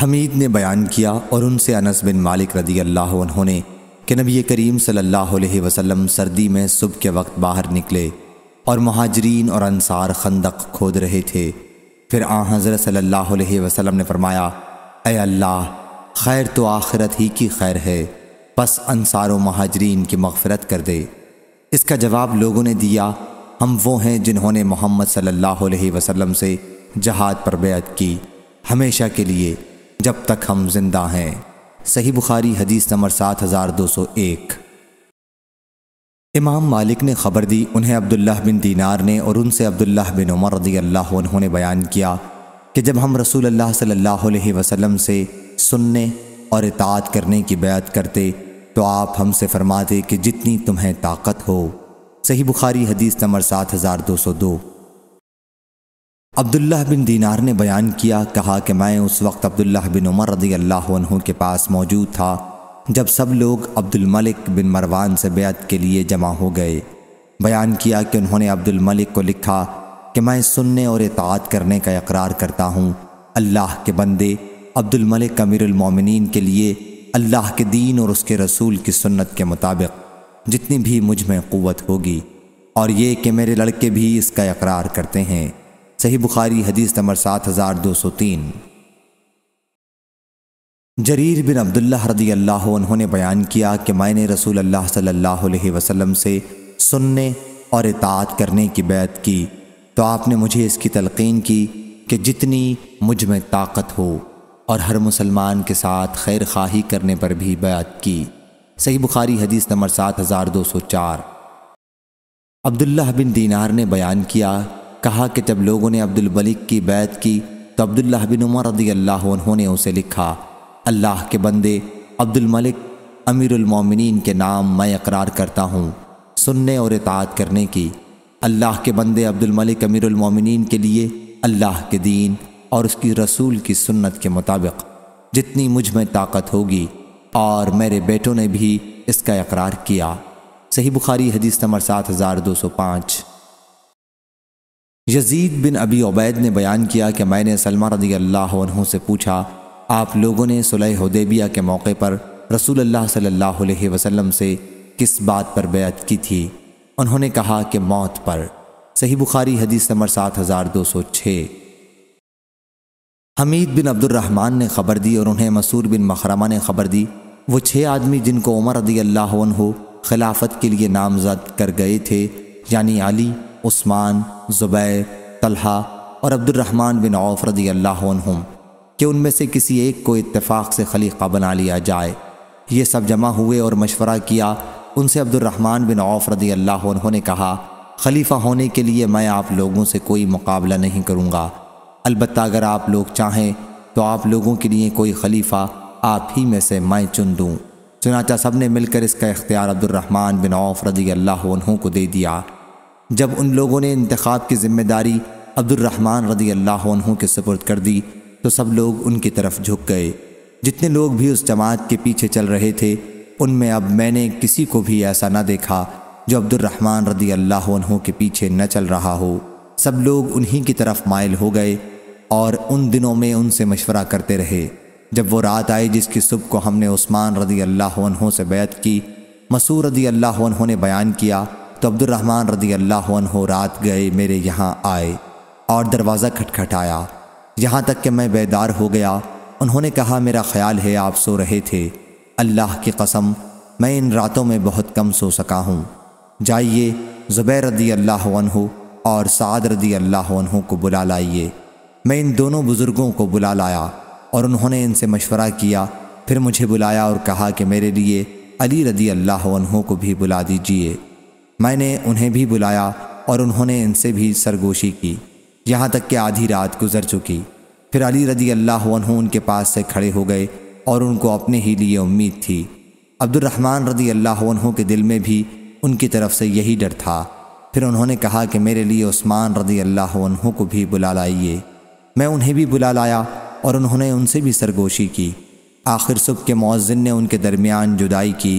हमीद ने बयान किया और उनसे अनस बिन मालिक रदी अल्लाह उन्होंने कि नबी करीम सल्लल्लाहु अलैहि वसल्लम सर्दी में सुबह के वक्त बाहर निकले और महाजरीन और अनसार खंदक खोद रहे थे फिर आ हज़रत सल्लल्लाहु अलैहि वसल्लम ने फरमाया ए अल्लाह खैर तो आखिरत ही की खैर है बस अनसार महाजरीन की मगफरत कर दे इसका जवाब लोगों ने दिया हम वो हैं जिन्होंने मोहम्मद सल्लल्लाहु अलैहि वसल्लम से जहाद पर बैत की हमेशा के लिए जब तक हम जिंदा हैं सही बुखारी हदीस नंबर सात हज़ार दो सौ एक इमाम मालिक ने खबर दी उन्हें अब्दुल्लाह बिन दीनार ने और उनसे अब्दुल्लाह बिन उमर रदी अल्लाह उन्होंने बयान किया कि जब हम रसूल अल्लाह सल्लल्लाहु अलैहि वसल्लम से सुनने और इताअत करने की बैत करते तो आप हमसे फरमाते कि जितनी तुम्हें ताकत हो सही बुखारी हदीस नंबर सात हज़ार दो सौ दो अब्दुल्लाह बिन दीनार ने बयान किया कहा कि मैं उस वक्त अब्दुल्लाह बिन उमर रदी अल्लाह के पास मौजूद था जब सब लोग अब्दुल मलिक बिन मरवान से बेत के लिए जमा हो गए बयान किया कि उन्होंने अब्दुल मलिक को लिखा कि मैं सुनने और इतात करने का इकरार करता हूँ अल्लाह के बंदे अब्दुल मलिक अमीरमिन के लिए अल्लाह के दीन और उसके रसूल की सुन्नत के मुताबिक जितनी भी मुझ में क़वत होगी और ये कि मेरे लड़के भी इसका इकरार करते हैं सही बुखारी हदीस नंबर सात हज़ार दो सौ तीन जरीर बिन अब्दुल्ला रदी अल्लाह उन्होंने बयान किया कि मैंने रसूल अल्लाह सल्लल्लाहु अलैहि वसल्लम से सुनने और इतात करने की बैत की तो आपने मुझे इसकी तलकीन की कि जितनी मुझ में ताकत हो और हर मुसलमान के साथ खैर खाही करने पर भी बैत की सही बुखारी हदीस नंबर सात हज़ार दो सौ चार अब्दुल्ला बिन दीनार ने बयान किया कहा कि जब लोगों ने अब्दुल मलिक की बैत की तो अब्दुल्ला बिन उमर रदी अल्लाह उन्होंने उसे लिखा अल्लाह के बंदे अब्दुल मलिक अमीरमिन के नाम मैं इकरार करता हूँ सुनने और इतात करने की अल्लाह के बंदे अब्दुल मलिक अमीरमिन के लिए अल्लाह के दीन और उसकी रसूल की सुन्नत के मुताबिक जितनी मुझ में ताकत होगी और मेरे बेटों ने भी इसका इकरार किया सही बुखारी हदीस नंबर सात हज़ार दो सौ पाँच यजीद बिन अबी उबैद ने बयान किया कि मैंने सलमा रदी अल्लाह से पूछा आप लोगों ने सुलह हदेबिया के मौके पर रसूल अल्लाह सल्लल्लाहु अलैहि वसल्लम से किस बात पर बैत की थी उन्होंने कहा कि मौत पर सही बुखारी हदीस नंबर 7206 दो सौ छः हमीद बिन अब्दुलरहमान ने खबर दी और उन्हें मसूर बिन मखरमा ने खबर दी वो छः आदमी जिनको उमर रदी अल्लाह खिलाफत के लिए नामजद कर गए थे यानी अली उस्मान ज़ुबैर तलहा और अब्दुलरहमान बिन औफ रदी अल्लाह कि उनमें से किसी एक को इतफ़ाक़ से खलीक़ा बना लिया जाए ये सब जमा हुए और मशवरा किया उनसे अब्दुलरहमान बिन औफ रदी अल्लाह ने कहा खलीफा होने के लिए मैं आप लोगों से कोई मुकाबला नहीं करूँगा अलबत् अगर आप लोग चाहें तो आप लोगों के लिए कोई खलीफा आप ही में से मैं चुन दूँ चुनाचा सब ने मिलकर इसका इख्तियार अब्दुलरहमान बिन औफ रदी अल्लाह को दे दिया जब उन लोगों ने इंतखाब की ज़िम्मेदारी अब्दुलरहमान रदी अल्लाह के सपुर्द कर दी तो सब लोग उनकी तरफ झुक गए जितने लोग भी उस जमात के पीछे चल रहे थे उनमें अब मैंने किसी को भी ऐसा ना देखा जो अब्दुलरहमान रदी अल्लाह के पीछे न चल रहा हो सब लोग उन्हीं की तरफ मायल हो गए और उन दिनों में उनसे मशवरा करते रहे जब वो रात आई जिसकी सुबह को हमने उस्मान रदी अल्लाह से बैत की मसूर रदी अल्लाह ने बयान किया तो अब्दुलरहमान रदी अल्लाह रात गए मेरे यहाँ आए और दरवाज़ा खटखटाया यहाँ तक कि मैं बेदार हो गया उन्होंने कहा मेरा ख्याल है आप सो रहे थे अल्लाह की कसम मैं इन रातों में बहुत कम सो सका हूँ जाइए ज़ुबैर रदी अल्लाह और साद रदी अल्लाह को बुला लाइए मैं इन दोनों बुज़ुर्गों को बुला लाया और उन्होंने इनसे मशवरा किया फिर मुझे बुलाया और कहा कि मेरे लिए अली रदी अल्लाह को भी बुला दीजिए मैंने उन्हें भी बुलाया और उन्होंने इनसे भी सरगोशी की यहाँ तक कि आधी रात गुजर चुकी फिर अली रजी अल्लाह उनके पास से खड़े हो गए और उनको अपने ही लिए उम्मीद थी अब्दुलरहमान रजी अल्लाह के दिल में भी उनकी तरफ से यही डर था फिर उन्होंने कहा कि मेरे लिए उस्मान रजी अल्लाह को भी बुला लाइए मैं उन्हें भी बुला लाया और उन्होंने उनसे भी सरगोशी की आखिर सुबह के मौजिन ने उनके दरमियान जुदाई की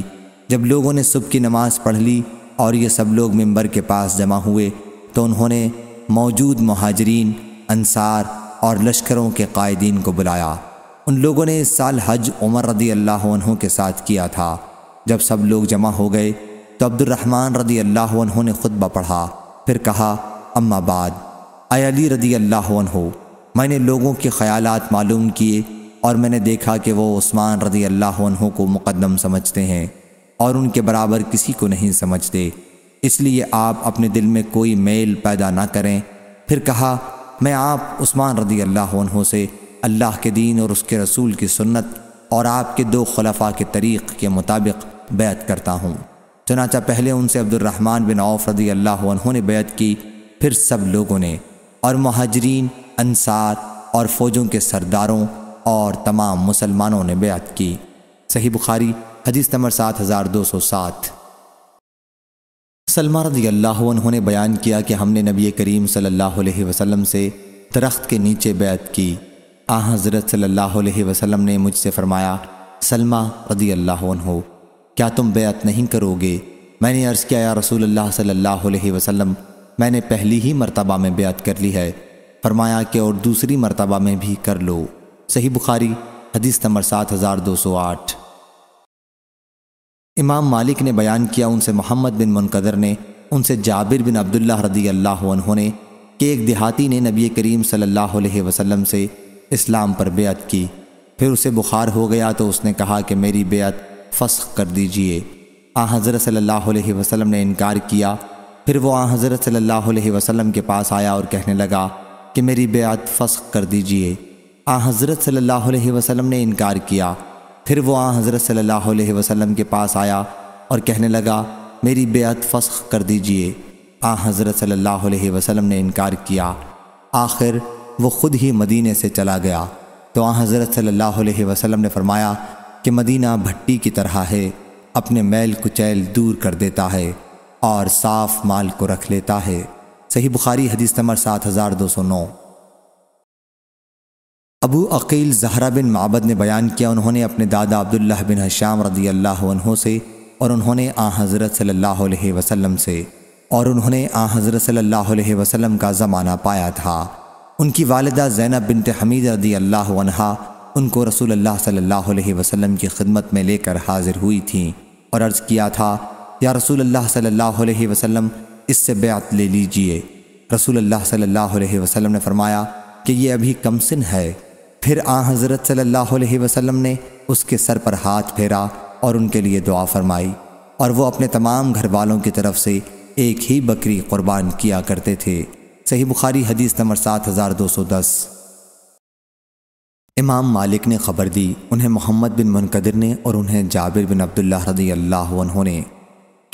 जब लोगों ने सुबह की नमाज़ पढ़ ली और ये सब लोग मंबर के पास जमा हुए तो उन्होंने मौजूद महाजरीन अनसार और लश्करों के कायदीन को बुलाया उन लोगों ने इस साल हज उमर रदी अल्लाह के साथ किया था जब सब लोग जमा हो गए तो अब्दुलरहमान रदी अल्लाह ने खुतबा पढ़ा फिर कहा अम्माबाद अली रदी अल्लाह मैंने लोगों के ख़्यालात मालूम किए और मैंने देखा कि वो उस्मान रदी अल्लाह को मुकदम समझते हैं और उनके बराबर किसी को नहीं समझते इसलिए आप अपने दिल में कोई मेल पैदा ना करें फिर कहा मैं आप उस्मान रदी अल्लाह से अल्लाह के दीन और उसके रसूल की सुन्नत और आपके दो खलफा के तरीक़ के मुताबिक बैत करता हूँ चनाचा पहले उनसे अब्दुलरहमान बिन औफ रदी अल्लाह ने बैत की फिर सब लोगों ने और महाजरीन अनसार और फ़ौजों के सरदारों और तमाम मुसलमानों ने बैत की सही बुखारी हदीस नंबर सात हज़ार दो सौ सात सलमा रदी अल्लाह ने बयान किया कि हमने नबी करीम सल्लल्लाहु अलैहि वसल्लम से दरख्त के नीचे बैत की आ हज़रत सल्लल्लाहु अलैहि वसल्लम ने मुझसे फ़रमाया सलमा रदी हो क्या तुम बैत नहीं करोगे मैंने अर्ज़ किया या रसूल अल्लाह सल्लल्लाहु अलैहि वसल्लम मैंने पहली ही मरतबा में बैत कर ली है फरमाया कि और दूसरी मरतबा में भी कर लो सही बुखारी हदीस नंबर सात हज़ार दो सौ आठ इमाम मालिक ने बयान किया उनसे मोहम्मद बिन मुनकदर ने उनसे जाबिर बिन अब्दुल्ला रदी अल्लाह उन्होंने कि एक देहाती ने नबी करीम सल्लल्लाहु अलैहि वसल्लम से इस्लाम पर बेअत की फिर उसे बुखार हो गया तो उसने कहा कि मेरी बेअत फ़स्ख कर दीजिए आ हज़रत सल्लल्लाहु अलैहि वसल्लम ने इनकार किया फिर वो आ हज़रत सल्लल्लाहु अलैहि वसल्लम के पास आया और कहने लगा कि मेरी बेअत फ़स्ख कर दीजिए आ हज़रत सल्लल्लाहु अलैहि वसल्लम ने इनकार किया फिर वो आ हज़रत सल्लल्लाहु अलैहि वसल्लम के पास आया और कहने लगा मेरी बेअत फ़स्ख कर दीजिए आ हज़रत सल्लल्लाहु अलैहि वसल्लम ने इनकार किया आखिर वो ख़ुद ही मदीने से चला गया तो आ हज़रत सल्लल्लाहु अलैहि वसल्लम ने फरमाया कि मदीना भट्टी की तरह है अपने मैल कुचैल दूर कर देता है और साफ़ माल को रख लेता है सही बुखारी हदीस नंबर सात हज़ार दो सौ नौ अबू अकील जहरा बिन माबद ने बयान किया उन्होंने अपने दादा अब्दुल्ला बिन हशाम रदी अल्लाह से और उन्होंने आ हज़रत सल्ला वसम से और उन्होंने आ हज़रत सल्ला वसम का ज़माना पाया था उनकी वालदा जैनब बिन हमीद रदी अल्लाह उनको रसूल अल्लाह सल्ला वसम की खिदमत में लेकर हाजिर हुई थीं और अर्ज़ किया था या रसूल अल्लाह सल्ला वसम इससे बैत ले लीजिए रसूल अल्लाह सल्ला वसम ने फ़रमाया कि ये अभी कमसिन है फिर आ हज़रत सल्लल्लाहु अलैहि वसल्लम ने उसके सर पर हाथ फेरा और उनके लिए दुआ फरमाई और वो अपने तमाम घर वालों की तरफ से एक ही बकरी क़ुरबान किया करते थे सही बुखारी हदीस नंबर सात हज़ार दो सौ दस इमाम मालिक ने खबर दी उन्हें मोहम्मद बिन मुनकदर ने और उन्हें जाबिर बिन अब्दुल्ला रदी अल्लाह ने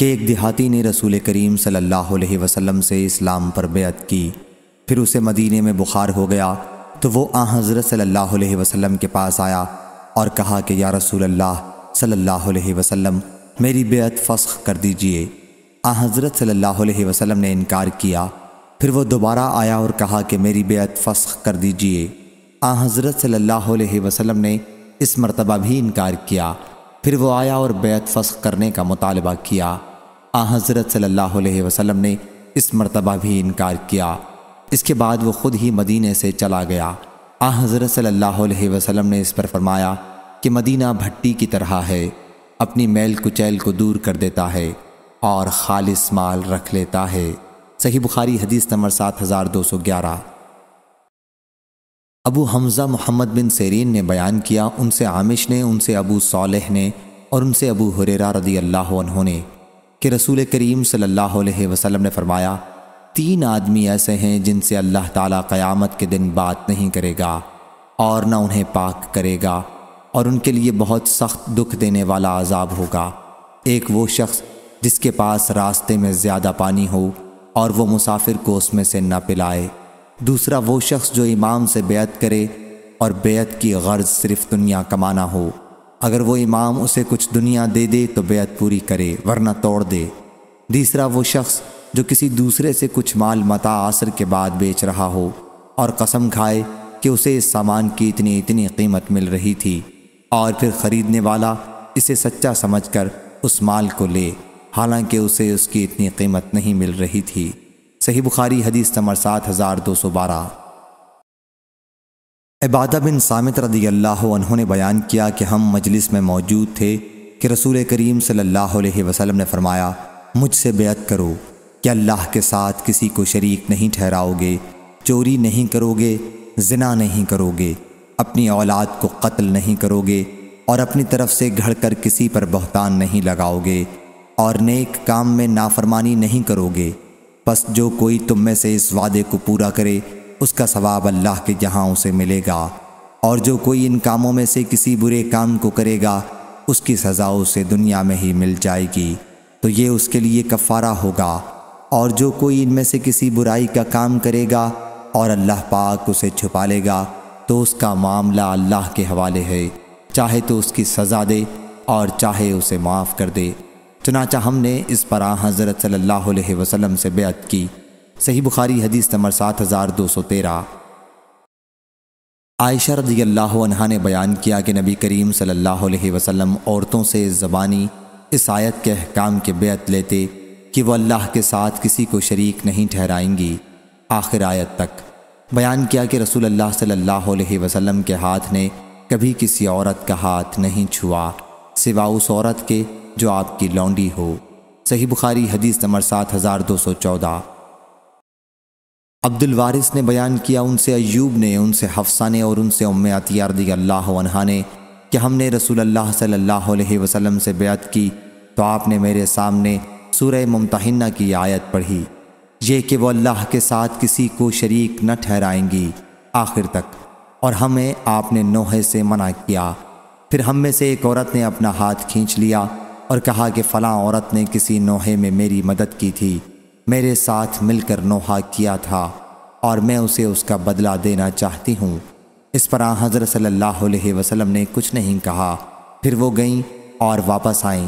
कि एक देहाती ने रसूल करीम सल्लल्लाहु अलैहि वसल्लम से इस्लाम पर बेत की फिर उसे मदीने में बुखार हो गया तो वो आ हज़रत सल्लल्लाहु अलैहि वसल्लम के पास आया और कहा कि या रसूल अल्लाह सल्लल्लाहु अलैहि वसल्लम मेरी बेअत फ़स्ख कर दीजिए आ हज़रत सल्लल्लाहु अलैहि वसल्लम ने इनकार किया फिर वो दोबारा आया और कहा कि मेरी बेअत फ़स्ख कर दीजिए आ हज़रत सल्लल्लाहु अलैहि वसल्लम ने इस मरतबा भी इनकार किया फिर वो आया और बेअत फ़स्ख करने का मुतालबा किया आ हज़रत सल्लल्लाहु अलैहि वसल्लम ने इस मरतबा भी इनकार किया इसके बाद वो ख़ुद ही मदीने से चला गया आ हज़रत सल्लल्लाहु अलैहि वसल्लम ने इस पर फरमाया कि मदीना भट्टी की तरह है अपनी मैल कुचैल को दूर कर देता है और खालिस माल रख लेता है सही बुखारी हदीस नंबर सात हज़ार दो सौ ग्यारह Abu Hamza Mohammad bin Sirin ने बयान किया उनसे आमिश ने उनसे अबू सालेह ने और उनसे अबू हुरेरा रदी अल्लाह ने कि रसूल करीम सल्लल्लाहु अलैहि वसल्लम ने फरमाया तीन आदमी ऐसे हैं जिनसे अल्लाह ताला क़यामत के दिन बात नहीं करेगा और न उन्हें पाक करेगा और उनके लिए बहुत सख्त दुख देने वाला अजाब होगा एक वो शख्स जिसके पास रास्ते में ज़्यादा पानी हो और वो मुसाफिर को उसमें से न पिलाए दूसरा वो शख्स जो इमाम से बेत करे और बेत की गर्ज सिर्फ दुनिया कमाना हो अगर वो इमाम उसे कुछ दुनिया दे दे तो बेत पूरी करे वरना तोड़ दे तीसरा वो शख्स जो किसी दूसरे से कुछ माल मता आसर के बाद बेच रहा हो और कसम खाए कि उसे इस सामान की इतनी इतनी कीमत मिल रही थी और फिर ख़रीदने वाला इसे सच्चा समझकर उस माल को ले हालांकि उसे उसकी इतनी कीमत नहीं मिल रही थी सही बुखारी हदीस नंबर सात हज़ार दो सौ बारह इबादा बिन सामित रदी अल्लाह उन्होंने बयान किया कि हम मजलिस में मौजूद थे कि रसूल करीम सल्लल्लाहु अलैहि वसल्लम ने फरमाया मुझसे बेअत करो कि अल्लाह के साथ किसी को शरीक नहीं ठहराओगे चोरी नहीं करोगे जिना नहीं करोगे अपनी औलाद को कत्ल नहीं करोगे और अपनी तरफ से घड़ कर किसी पर बहतान नहीं लगाओगे और नेक काम में नाफरमानी नहीं करोगे बस जो कोई तुम में से इस वादे को पूरा करे उसका सवाब अल्लाह के जहाँ उसे मिलेगा और जो कोई इन कामों में से किसी बुरे काम को करेगा उसकी सज़ा उसे दुनिया में ही मिल जाएगी तो ये उसके लिए कफ़ारा होगा और जो कोई इनमें से किसी बुराई का काम करेगा और अल्लाह पाक उसे छुपा लेगा तो उसका मामला अल्लाह के हवाले है चाहे तो उसकी सज़ा दे और चाहे उसे माफ़ कर दे चनाचा हमने इस पर आ हज़रत सल्ला वसलम से बेत की सही बुखारी हदीस नंबर सात हज़ार दो सौ तेरह आयशा रजी अल्लाह ने बयान किया कि नबी करीम सल्लल्लाहु अलैहि वसल्लम औरतों से ज़बानी इस आयत के अहकाम के बेत लेते कि वह अल्लाह के साथ किसी को शरीक नहीं ठहराएंगी आखिर आयत तक बयान किया कि रसूल अल्लाह सल्लल्लाहु अलैहि वसल्लम के हाथ ने कभी किसी औरत का हाथ नहीं छुआ सिवा उस औरत के जो आपकी लौंडी हो सही बुखारी हदीस नंबर सात हज़ार दो सौ चौदह अब्दुल वारिस ने बयान किया उनसे अयूब ने उनसे हफ्सा ने और उनसे उम अतियार अल्लाह ने कि हमने रसूल अल्लाह सल्लल्लाहु अलैहि वसल्लम से बेअत की तो आपने मेरे सामने सूरह मुमतहना की आयत पढ़ी ये कि वो अल्लाह के साथ किसी को शरीक न ठहराएंगी आखिर तक और हमें आपने नोहे से मना किया फिर हम में से एक औरत ने अपना हाथ खींच लिया और कहा कि फ़लाँ औरत ने किसी नोहे में मेरी मदद की थी मेरे साथ मिलकर नोहा किया था और मैं उसे उसका बदला देना चाहती हूँ इस पर हज़रत सल्लल्लाहु अलैहि वसल्लम ने कुछ नहीं कहा फिर वो गईं और वापस आईं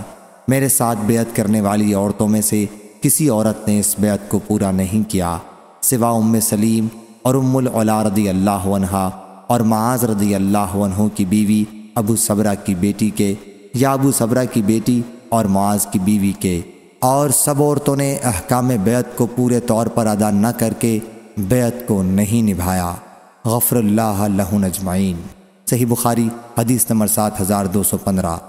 मेरे साथ बेअत करने वाली औरतों में से किसी औरत ने इस बेत को पूरा नहीं किया सिवा उम सलीम और उम्मुल उला रदी अल्लाह और माज रदी अल्लाह की बीवी अबू सबरा की बेटी के या अबू सबरा की बेटी और माज की बीवी के और सब औरतों ने अहकाम बेत को पूरे तौर पर अदा न करके बेत को नहीं निभाया गफ़रल्ला अजमाइन सही बुखारी हदीस नंबर सात हज़ार दो सौ पंद्रह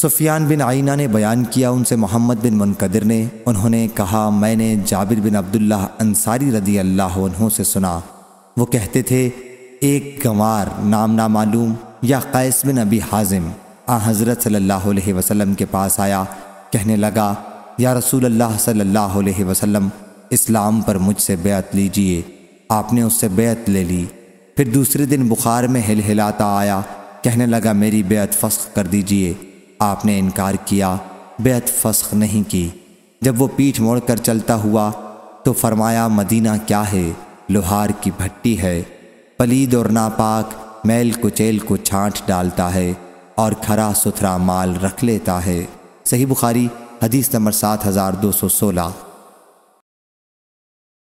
सुफियान बिन आइना ने बयान किया उनसे मोहम्मद बिन मुनकदर ने उन्होंने कहा मैंने जाबिर बिन अब्दुल्ला अंसारी रदी अल्लाह से सुना वो कहते थे एक गंवार नाम ना मालूम या कैस बिन अबी हाजिम आ हज़रत सल्लल्लाहु अलैहि वसल्लम के पास आया कहने लगा या रसूल अल्लाह सल्लल्लाहु अलैहि वसल्लम इस्लाम पर मुझसे बेत लीजिए आपने उससे बेत ले ली फिर दूसरे दिन बुखार में हिलहिलाता आया कहने लगा मेरी बेत फ़स्क कर दीजिए आपने इनकार किया बेहद फस्ख नहीं की जब वो पीठ मोड़कर चलता हुआ तो फरमाया मदीना क्या है लोहार की भट्टी है पलीद और नापाक मैल कुचेल को छांट डालता है और खरा सुथरा माल रख लेता है सही बुखारी हदीस नंबर सात हज़ार दो सौ सोलह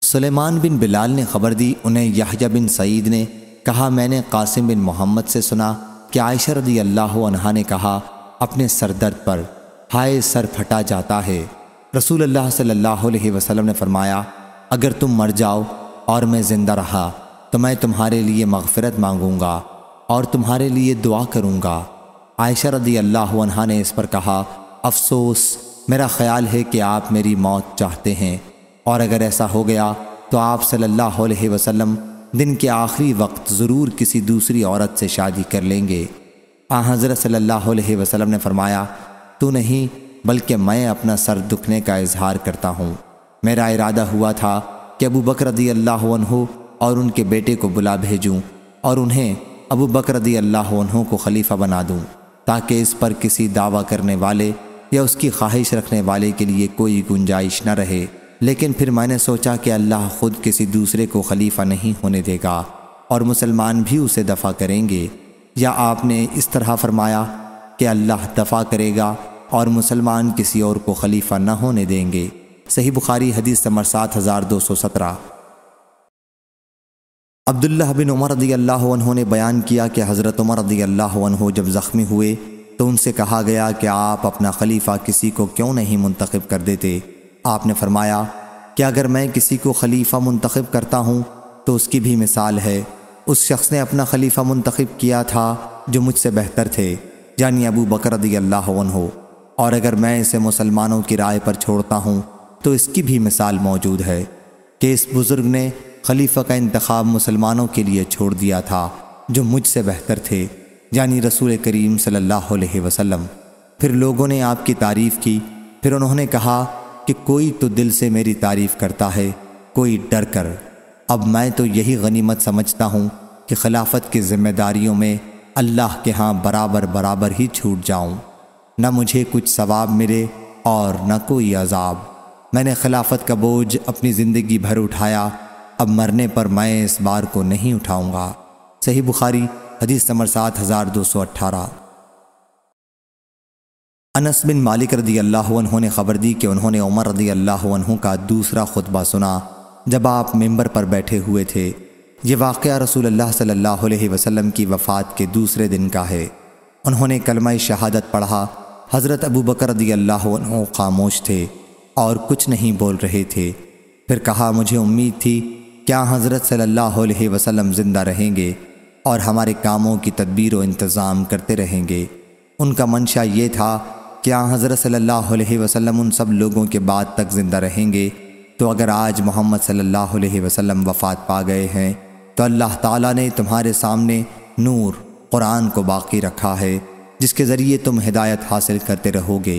सुलेमान बिन बिलाल ने खबर दी उन्हें यहजा बिन सईद ने कहा मैंने कासिम बिन मोहम्मद से सुना कि आयशा रदी अल्लाह ने कहा अपने सरदर्द पर हाय सर फटा जाता है रसूल अल्लाह सल्लल्लाहु अलैहि वसल्लम ने फरमाया अगर तुम मर जाओ और मैं ज़िंदा रहा तो मैं तुम्हारे लिए मगफरत मांगूँगा और तुम्हारे लिए दुआ करूँगा आयशा रदी अल्लाह अनहा ने इस पर कहा अफसोस मेरा ख्याल है कि आप मेरी मौत चाहते हैं और अगर ऐसा हो गया तो आप सल्लल्लाहु अलैहि वसल्लम दिन के आखिरी वक्त ज़रूर किसी दूसरी औरत से शादी कर लेंगे आ हज़रत सल्लल्लाहु अलैहि वसल्लम ने फरमाया तू नहीं बल्कि मैं अपना सर दुखने का इजहार करता हूँ मेरा इरादा हुआ था कि अबू बकर रदी अल्लाह और उनके बेटे को बुला भेजूँ और उन्हें अबू बकर रदी अल्लाह को खलीफा बना दूँ ताकि इस पर किसी दावा करने वाले या उसकी ख्वाहिश रखने वाले के लिए कोई गुंजाइश न रहे लेकिन फिर मैंने सोचा कि अल्लाह खुद किसी दूसरे को खलीफा नहीं होने देगा और मुसलमान भी उसे दफ़ा करेंगे या आपने इस तरह फरमाया कि अल्लाह दफ़ा करेगा और मुसलमान किसी और को खलीफा न होने देंगे सही बुखारी हदीस नंबर सात हज़ार दो सौ सत्रह अब्दुल्ला बिन उमर रदी अल्लाह ने बयान किया कि हज़रत उमर रदी अल्लाह जब ज़ख्मी हुए तो उनसे कहा गया कि आप अपना खलीफा किसी को क्यों नहीं मुंतखब कर देते आपने फरमाया कि अगर मैं किसी को खलीफा मुंतखब करता हूँ तो उसकी भी मिसाल है उस शख्स ने अपना खलीफा मुंतखब किया था जो मुझसे बेहतर थे यानी अबू बकर हो और अगर मैं इसे मुसलमानों की राय पर छोड़ता हूँ तो इसकी भी मिसाल मौजूद है कि इस बुज़ुर्ग ने खलीफा का इंतखब मुसलमानों के लिए छोड़ दिया था जो मुझसे बेहतर थे यानी रसूल करीम सल्लल्लाहु अलैहि वसल्लम फिर लोगों ने आपकी तारीफ़ की फिर उन्होंने कहा कि कोई तो दिल से मेरी तारीफ़ करता है कोई डर कर अब मैं तो यही गनीमत समझता हूँ कि खिलाफत की जिम्मेदारियों में अल्लाह के हाँ बराबर बराबर ही छूट जाऊँ न मुझे कुछ सवाब मिले और न कोई अजाब मैंने खिलाफत का बोझ अपनी ज़िंदगी भर उठाया अब मरने पर मैं इस बार को नहीं उठाऊँगा सही बुखारी हदीस समर सात हज़ार दो सौ अट्ठारह अनस बिन मालिक रदी अल्लाह ने ख़बर दी कि उन्होंने उमर रदी अल्लाह का दूसरा खुतबा सुना जब आप मेंबर पर बैठे हुए थे ये वाक़ रसूल अल्लाह सल्लल्लाहु अलैहि वसल्लम की वफ़ात के दूसरे दिन का है उन्होंने कलमाई शहादत पढ़ा हज़रत अबू बकर रदी खामोश थे और कुछ नहीं बोल रहे थे फिर कहा मुझे उम्मीद थी क्या हज़रत सल्लल्लाहु अलैहि वसल्लम ज़िंदा रहेंगे और हमारे कामों की तदबीर व इंतज़ाम करते रहेंगे उनका मंशा ये था क्या हज़रत सल्ला अलैहि उन सब लोगों के बाद तक ज़िंदा रहेंगे तो अगर आज मोहम्मद सल्लल्लाहु अलैहि वसल्लम वफ़ात पा गए हैं तो अल्लाह ताला ने तुम्हारे सामने नूर कुरान को बाकी रखा है जिसके ज़रिए तुम हिदायत हासिल करते रहोगे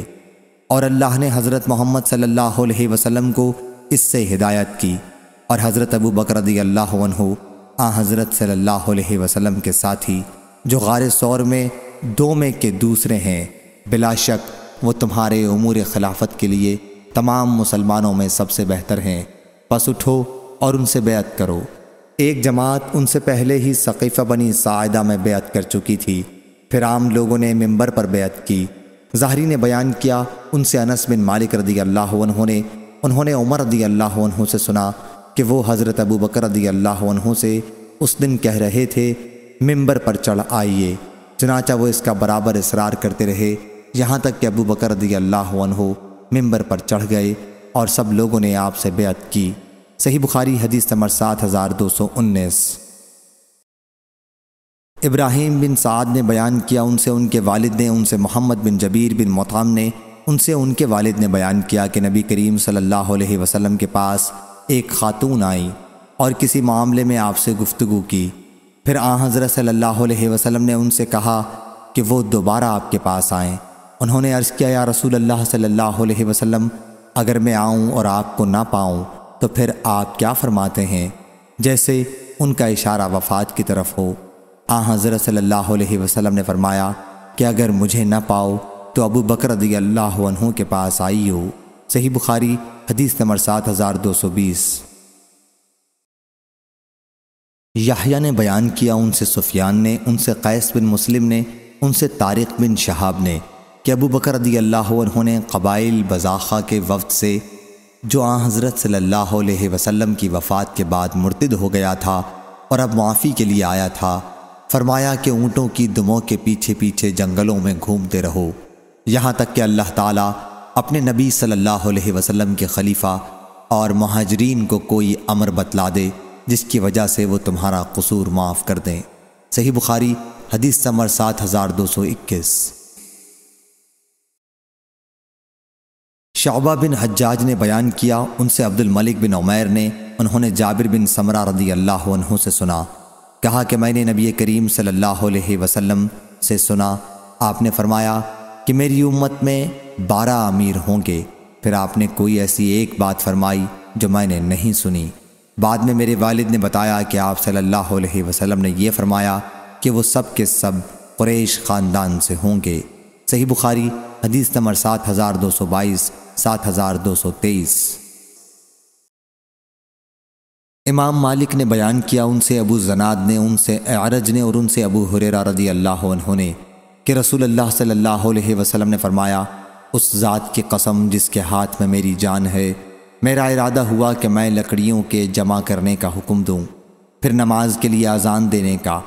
और अल्लाह ने हज़रत मोहम्मद सल्लल्लाहु अलैहि वसल्लम को इससे हिदायत की और हज़रत अबू बकर रदी अल्लाह आ हज़रत सल्लल्लाहु अलैहि वसल्लम के साथी जो गार सौर में दो में के दूसरे हैं बिलाशक वो तुम्हारे उमूर खिलाफत के लिए तमाम मुसलमानों में सबसे बेहतर हैं बस उठो और उनसे बेत करो एक जमात उनसे पहले ही सकीफ़ा बनी सायदा में बेत कर चुकी थी फिर आम लोगों ने मेंबर पर बेत की जहरी ने बयान किया उनसे अनस बिन मालिक रदी अल्लाह ने उन्होंने उमर रदी अल्लाह से सुना कि वो हज़रत अबू बकर रदी अल्लाह से उस दिन कह रहे थे मेंबर पर चढ़ आइए चनाचा वो इसका बराबर इसरार करते रहे यहाँ तक कि अबू बकर रदी अल्लाह मिंबर पर चढ़ गए और सब लोगों ने आपसे बेअत की सही बुखारी हदीस नंबर सात हज़ार दो सौ उन्नीस इब्राहिम बिन साद ने बयान किया उनसे उनके वालिद ने उनसे मोहम्मद बिन जबीर बिन मोताम ने उनसे उनके वालिद ने बयान किया कि नबी करीम सल्लल्लाहु अलैहि वसल्लम के पास एक खातून आई और किसी मामले में आपसे गुफ्तु की फिर आ हज़रत सल्लल्लाहु अलैहि वसल्लम ने उनसे कहा कि वो दोबारा आपके पास आएँ उन्होंने अर्ज़ किया या रसूल अल्लाह सल्लल्लाहु अलैहि वसल्लम अगर मैं आऊँ और आपको ना पाऊँ तो फिर आप क्या फरमाते हैं जैसे उनका इशारा वफात की तरफ हो आ हाँ, हज़रत सल्लल्लाहु अलैहि वसल्लम ने फरमाया कि अगर मुझे ना पाओ तो अबू बकर रदी अल्लाह के पास आई हो सही बुखारी हदीस नंबर सात हज़ार दो सौ बीस याहिया ने बयान किया उनसे सुफियान ने उनसे कैस बिन मुस्लिम ने उनसे तारिक बिन शहाब ने कि अबू बकर रदी अल्लाह उन्होंने कबाइल बजाखा के वफ्त से जो आ हज़रत सल्ला वसल्लम की वफ़ात के बाद मुर्तद हो गया था और अब माफ़ी के लिए आया था फरमाया कि ऊँटों की दुमों के पीछे पीछे जंगलों में घूमते रहो यहाँ तक कि अल्लाह ताला अपने नबी सल्लल्लाहु अलैहि वसल्लम के खलीफा और महाजरीन को कोई अमर बतला दे जिसकी वजह से वो तुम्हारा कसूर माफ़ कर दें सही बुखारी हदीस समर सात हज़ार दो सौ इक्कीस शोबा बिन हज्जाज ने बयान किया उनसे अब्दुल मलिक बिन उमैर ने उन्होंने जाबिर बिन समरा रदी अल्लाह से सुना कहा कि मैंने नबी करीम सल्लल्लाहु अलैहि वसल्लम से सुना आपने फरमाया कि मेरी उम्मत में बारह अमीर होंगे फिर आपने कोई ऐसी एक बात फरमाई जो मैंने नहीं सुनी बाद में मेरे वालिद ने बताया कि आप सल्लल्लाहु अलैहि वसल्लम ने यह फरमाया कि वो सब के सब क्रेश ख़ानदान से होंगे सही बुखारी हदीस नंबर सात हज़ार दो सौ बाईस सात हजार दो सौ तेईस इमाम मालिक ने बयान किया उनसे अबू जनाद ने उनसे आरज ने और उनसे अबू हुरेरा रदी अल्लाह उन्होंने कि रसूल अल्लाह सल्लल्लाहु अलैहि वसल्लम ने फरमाया उस ज़ात की कसम जिसके हाथ में मेरी जान है मेरा इरादा हुआ कि मैं लकड़ियों के जमा करने का हुक्म दूँ फिर नमाज के लिए आज़ान देने का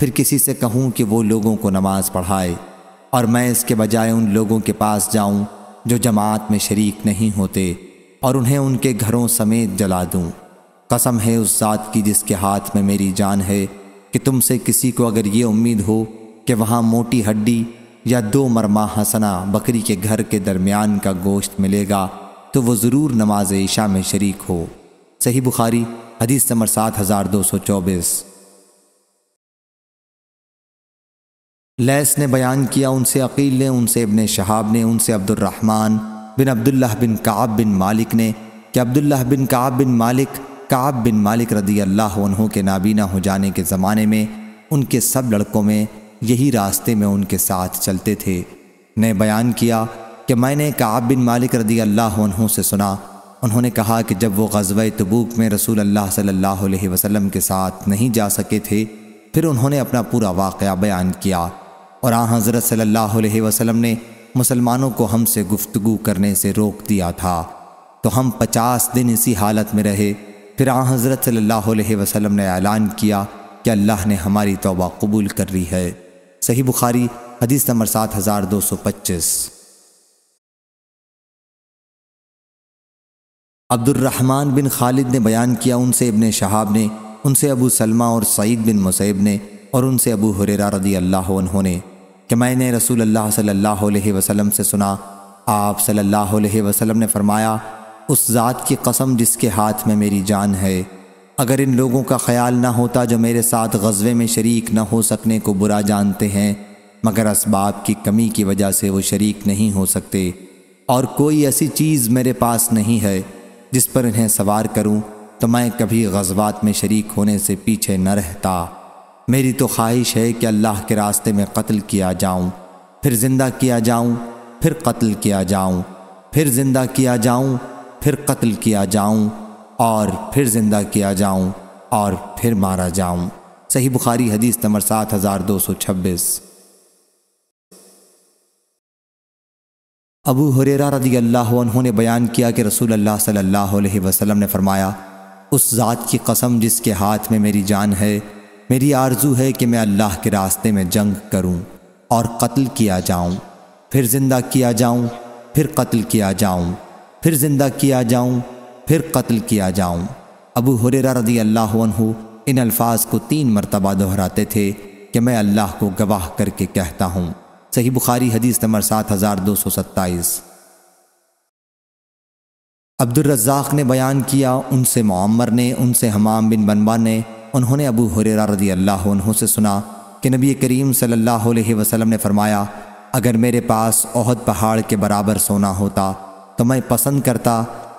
फिर किसी से कहूँ कि वो लोगों को नमाज पढ़ाए और मैं इसके बजाय उन लोगों के पास जाऊँ जो जमात में शरीक नहीं होते और उन्हें उनके घरों समेत जला दूं कसम है उस ज़ात की जिसके हाथ में मेरी जान है कि तुमसे किसी को अगर ये उम्मीद हो कि वहाँ मोटी हड्डी या दो मरमा हसना बकरी के घर के दरमियान का गोश्त मिलेगा तो वो ज़रूर नमाज ईशा में शरीक हो सही बुखारी हदीस नंबर सात हज़ार दो सौ चौबीस लैस ने बयान किया उनसे अकील ने उनसे इबन शहाब ने उनसे अब्दुलरहमान बिन अब्दुल्ला बिन काब बिन मालिक ने कि अब्दुल्ला बिन काब बिन मालिक काब बिन मालिक रदी अल्लाह के नाबीना हो जाने के ज़माने में उनके सब लड़कों में यही रास्ते में उनके साथ चलते थे ने बयान किया कि मैंने काब बिन मालिक रदी अल्लाह से सुना उन्होंने कहा कि जब वो गजब तबूक में रसूल अल्लाह सल्लल्लाहु अलैहि वसल्लम के साथ नहीं जा सके थे फिर उन्होंने अपना पूरा वाक़ बयान किया और आ हज़रत सल्ला वसलम ने मुसलमानों को हमसे गुफ्तगु करने से रोक दिया था तो हम पचास दिन इसी हालत में रहे फिर आ हज़रत सल्ला वसलम ने ऐलान किया कि अल्लाह ने हमारी तोबा कबूल कर ली है सही बुखारी हदीस नंबर सात हज़ार दो सौ पच्चीस अब्दुलरहमान बिन खालिद ने बयान किया उनसे इबन शहाब ने उनसे अबू सलमा और सईद बिन मुसैब ने और उनसे अबू हुरेरा रदी अल्लाह ने कि मैंने रसूल अल्लाह सल्लल्लाहु अलैहि वसल्लम से सुना आप सल्लल्लाहु अलैहि वसल्लम ने फरमाया उस ज़ात की कसम जिसके हाथ में मेरी जान है अगर इन लोगों का ख्याल ना होता जो मेरे साथ गजबे में शरीक न हो सकने को बुरा जानते हैं मगर इसबाब की कमी की वजह से वो शरीक नहीं हो सकते और कोई ऐसी चीज़ मेरे पास नहीं है जिस पर इन्हें सवार करूं तो मैं कभी गजबात में शरीक होने से पीछे न रहता मेरी तो ख्वाहिश है कि अल्लाह के रास्ते में कत्ल किया जाऊं फिर ज़िंदा किया जाऊं फिर कत्ल किया जाऊं फिर ज़िंदा किया जाऊं फिर कत्ल किया जाऊं और फिर ज़िंदा किया जाऊं और फिर मारा जाऊं सही बुखारी हदीस नंबर सात हज़ार दो सौ छब्बीस अबू हुरेरा रदी अल्लाह ने बयान किया कि रसूल अल्लाह सल्लल्लाहु अलैहि वसल्लम ने फरमाया उस ज़ात की कसम जिसके हाथ में मेरी जान है मेरी आरजू है कि मैं अल्लाह के रास्ते में जंग करूं और कत्ल किया जाऊं फिर ज़िंदा किया जाऊं फिर कत्ल किया जाऊं फिर ज़िंदा किया जाऊं फिर कत्ल किया जाऊं अबू हुरेरा रदी अल्लाह इन अल्फाज को तीन मरतबा दोहराते थे कि मैं अल्लाह को गवाह करके कहता हूँ सही बुखारी हदीस नंबर सात हज़ार दो सौ सत्ताईस अब्दुलरजाक ने बयान किया उनसे मामर ने उनसे हमाम बिन बनबा ने उन्होंने अबू हुरेरा रजी अल्लाह से सुना कि नबी करीम सल्लल्लाहु अलैहि वसल्लम ने फरमाया अगर मेरे पास ओहद पहाड़ के बराबर सोना होता तो मैं पसंद करता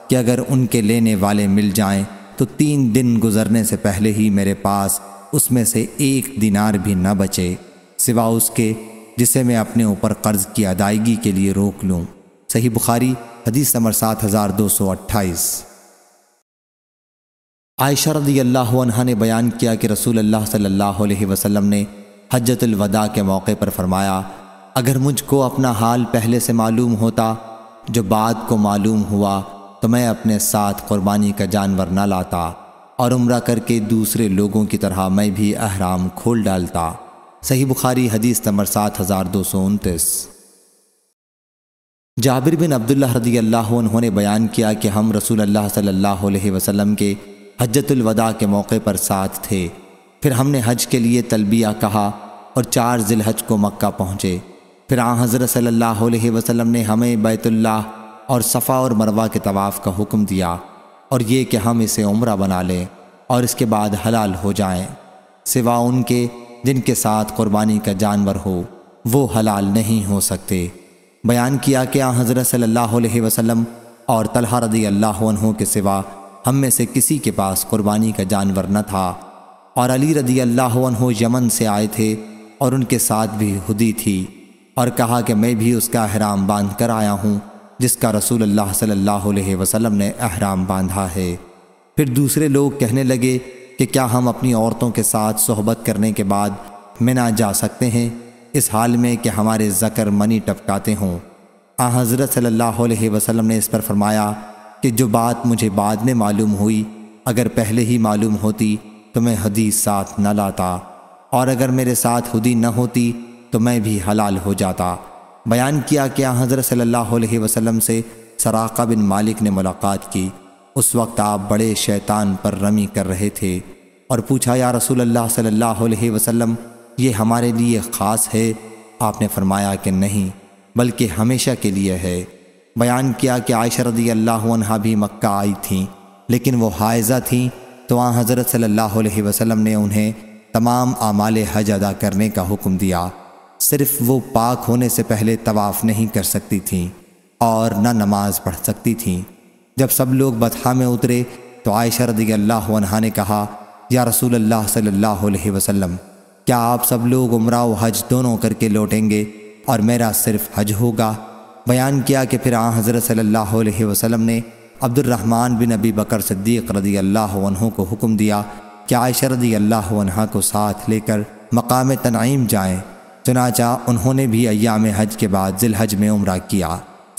कि अगर उनके लेने वाले मिल जाएं तो तीन दिन गुजरने से पहले ही मेरे पास उसमें से एक दिनार भी न बचे सिवा उसके जिसे मैं अपने ऊपर कर्ज की अदायगी के लिए रोक लूँ सही बुखारी हदीस नंबर सात हज़ार दो सौ अट्ठाईस आयशा रदी अल्लाह ने बयान किया कि रसूल अल्लाह सल्लल्लाहु अलैहि वसल्लम ने हजतुलवदा के मौके पर फरमाया अगर मुझको अपना हाल पहले से मालूम होता जो बाद को मालूम हुआ तो मैं अपने साथ कुर्बानी का जानवर न लाता और उम्र करके दूसरे लोगों की तरह मैं भी अहराम खोल डालता सही बुखारी हदीस नंबर सात हज़ार दो सौ उनतीस जाबिर बिन अब्दुल्ला रदी अल्लाह उन्होंने बयान किया कि हम रसूल अल्लाह सल्लल्लाहु अलैहि वसल्लम के वदा के मौके पर साथ थे फिर हमने हज के लिए तलबिया कहा और चार जिलहज को मक्का पहुँचे फिर आ हज़रत सल्लल्लाहु अलैहि वसल्लम ने हमें बैतुल्लाह और सफ़ा और मरवा के तवाफ़ का हुक्म दिया और ये कि हम इसे उम्र बना लें और इसके बाद हलाल हो जाएं सिवा उनके जिनके साथ क़ुरबानी का जानवर हो वो हलाल नहीं हो सकते बयान किया कि आ हज़रत सल्लल्लाहु अलैहि वसल्लम और तलहा रदी अल्लाह के सिवा हम में से किसी के पास कुर्बानी का जानवर न था और अली रदी अल्लाह यमन से आए थे और उनके साथ भी हुदी थी और कहा कि मैं भी उसका अहराम बांध कर आया हूँ जिसका रसूल अल्लाह सल्लल्लाहु अलैहि वसल्लम ने अहराम बांधा है फिर दूसरे लोग कहने लगे कि क्या हम अपनी औरतों के साथ सोहबत करने के बाद मिना जा सकते हैं इस हाल में कि हमारे जकर मनी टपकाते हों आ हज़रत सल्लल्लाहु अलैहि वसल्लम ने इस पर फरमाया कि जो बात मुझे बाद में मालूम हुई अगर पहले ही मालूम होती तो मैं हदीस साथ न लाता और अगर मेरे साथ हुदी न होती तो मैं भी हलाल हो जाता बयान किया कि हज़रत सल्लल्लाहु अलैहि वसल्लम से सराका बिन मालिक ने मुलाकात की उस वक्त आप बड़े शैतान पर रमी कर रहे थे और पूछा या रसूल अल्लाह सल्लल्लाहु अलैहि वसल्लम ये हमारे लिए ख़ास है आपने फरमाया कि नहीं बल्कि हमेशा के लिए है बयान किया कि आयशा रदी अल्लाह भी मक्का आई थी लेकिन वो हायजा थीं तो वहाँ हज़रत सल्लल्लाहु अलैहि वसल्लम ने उन्हें तमाम आमाल हज अदा करने का हुक्म दिया सिर्फ वो पाक होने से पहले तवाफ़ नहीं कर सकती थी और न नमाज पढ़ सकती थीं जब सब लोग बतहा में उतरे तो आयशा रदी अल्लाह ने कहा या रसूल अल्लाह सल्लल्लाहु अलैहि वसल्लम क्या आप सब लोग उम्र व हज दोनों करके लौटेंगे और मेरा सिर्फ हज होगा बयान किया कि फिर आ हज़रत सल्ला वसलम ने अब्दुलरहमान बिन अबी बकर सद्दीक रदी अल्लाह को हुक्म दिया कि आयशा रदी अल्लाह को साथ लेकर मकाम तनाइम जाएँ चनाचा उन्होंने भी अयाम हज के बाद हज में उम्र किया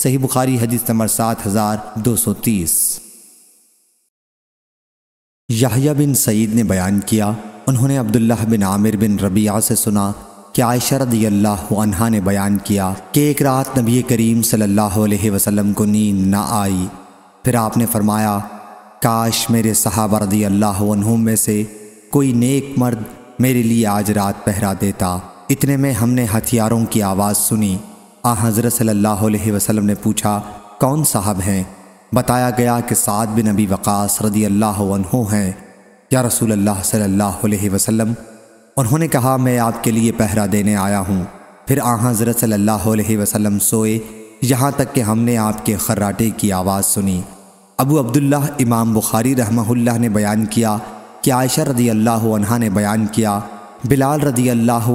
सही बुखारी हदीस नंबर सात हज़ार दो सौ तीस याहिया बिन सईद ने बयान किया उन्होंने अब्दुल्ला बिन आमिर बिन रबिया से सुना कि आयशा रदी अल्लाह ने बयान किया कि एक रात नबी करीम सल्लल्लाहु अलैहि वसल्लम को नींद ना आई फिर आपने फरमाया काश मेरे सहाबा रदी अल्लाह में से कोई नेक मर्द मेरे लिए आज रात पहरा देता इतने में हमने हथियारों की आवाज़ सुनी आ हज़रत सल्लल्लाहु अलैहि वसल्लम ने पूछा कौन साहब हैं बताया गया कि साद बिन नबी वक़ास रदी अल्लाह हैं या रसूल अल्लाह सल्लल्लाहु अलैहि वसल्लम उन्होंने कहा मैं आपके लिए पहरा देने आया हूँ फिर आ हज़रत सल्ला वसम सोए यहाँ तक कि हमने आपके खर्राटे की आवाज़ सुनी अबू अब्दुल्ला इमाम बुखारी रहमहुल्लाह ने बयान किया कि आयशा रदी अल्लाह ने बयान किया बिलाल रदी अल्लाह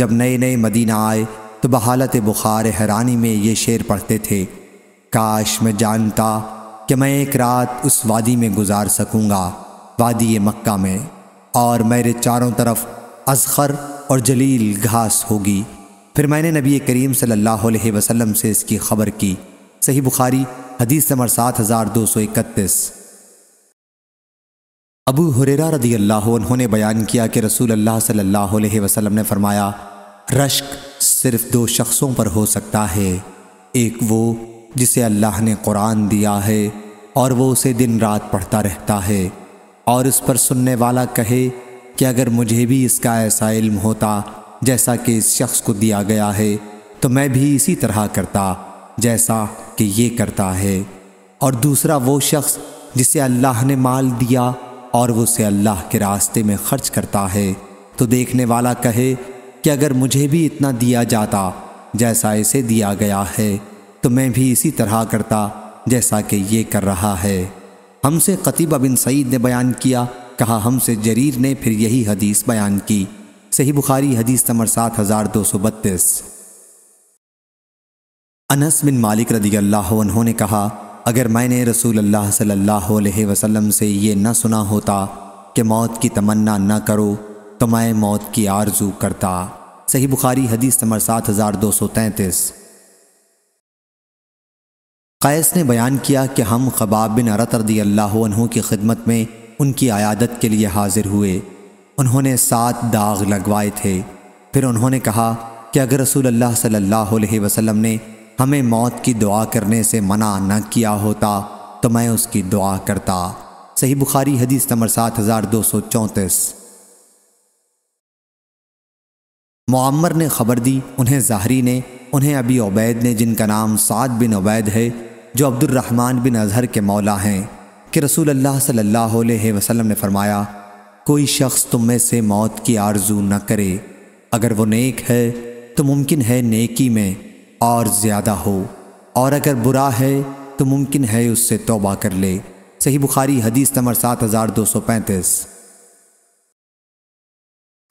जब नए नए मदीना आए तो बहालत बुखार हैरानी में ये शेर पढ़ते थे काश मैं जानता कि मैं एक रात उस वादी में गुजार सकूँगा वादी मक्का में और मेरे चारों तरफ अजखर और जलील घास होगी फिर मैंने नबी करीम सल्लल्लाहु अलैहि वसल्लम से इसकी खबर की सही बुखारी हदीस नंबर सात हज़ार दो सौ इकतीस अबू हुरेरा रदी अल्लाह उन्होंने बयान किया कि रसूल अल्लाह सल्लल्लाहु अलैहि वसल्लम ने फरमाया रश्क सिर्फ दो शख्सों पर हो सकता है एक वो जिसे अल्लाह ने कुरान दिया है और वो उसे दिन रात पढ़ता रहता है और इस पर सुनने वाला कहे कि अगर मुझे भी इसका ऐसा इल्म होता जैसा कि इस शख्स को दिया गया है तो मैं भी इसी तरह करता जैसा कि ये करता है और दूसरा वो शख्स जिसे अल्लाह ने माल दिया और वो उसे अल्लाह के रास्ते में खर्च करता है तो देखने वाला कहे कि अगर मुझे भी इतना दिया जाता जैसा इसे दिया गया है तो मैं भी इसी तरह करता जैसा कि ये कर रहा है हमसे कतीबा बिन सईद ने बयान किया कहा हमसे जरीर ने फिर यही हदीस बयान की सही बुखारी हदीस नंबर सात हज़ार दो सौ बत्तीस अनस बिन मालिक रदी अल्लाह उन्होंने कहा अगर मैंने रसूल अल्लाह सल्लल्लाहु अलैहि वसल्लम से ये न सुना होता कि मौत की तमन्ना न करो तो मैं मौत की आरजू करता सही बुखारी हदीस नंबर सात हज़ार दो सौ तैंतीस कैस ने बयान किया कि हम खबाब बिन अरत रदी अल्लाह की खिदमत में उनकी आयादत के लिए हाजिर हुए उन्होंने सात दाग लगवाए थे फिर उन्होंने कहा कि अगर रसूल अल्लाह सल्लल्लाहु अलैहि वसल्लम ने हमें मौत की दुआ करने से मना न किया होता तो मैं उसकी दुआ करता सही बुखारी हदीस नंबर सात हज़ार दो सौ चौंतीस मामर ने खबर दी उन्हें ज़ाहरी ने उन्हें अबी उबैद ने जिनका नाम सात बिन उबैद है जो अब्दुलरहमान बिन अजहर के मौला हैं कि रसूल अल्लाह सल्लल्लाहु अलैहि वसल्लम ने फरमाया कोई शख्स तुम में से मौत की आरजू न करे अगर वो नेक है तो मुमकिन है नेकी में और ज़्यादा हो और अगर बुरा है तो मुमकिन है उससे तोबा कर ले सही बुखारी हदीस नंबर सात हज़ार दो सौ पैंतीस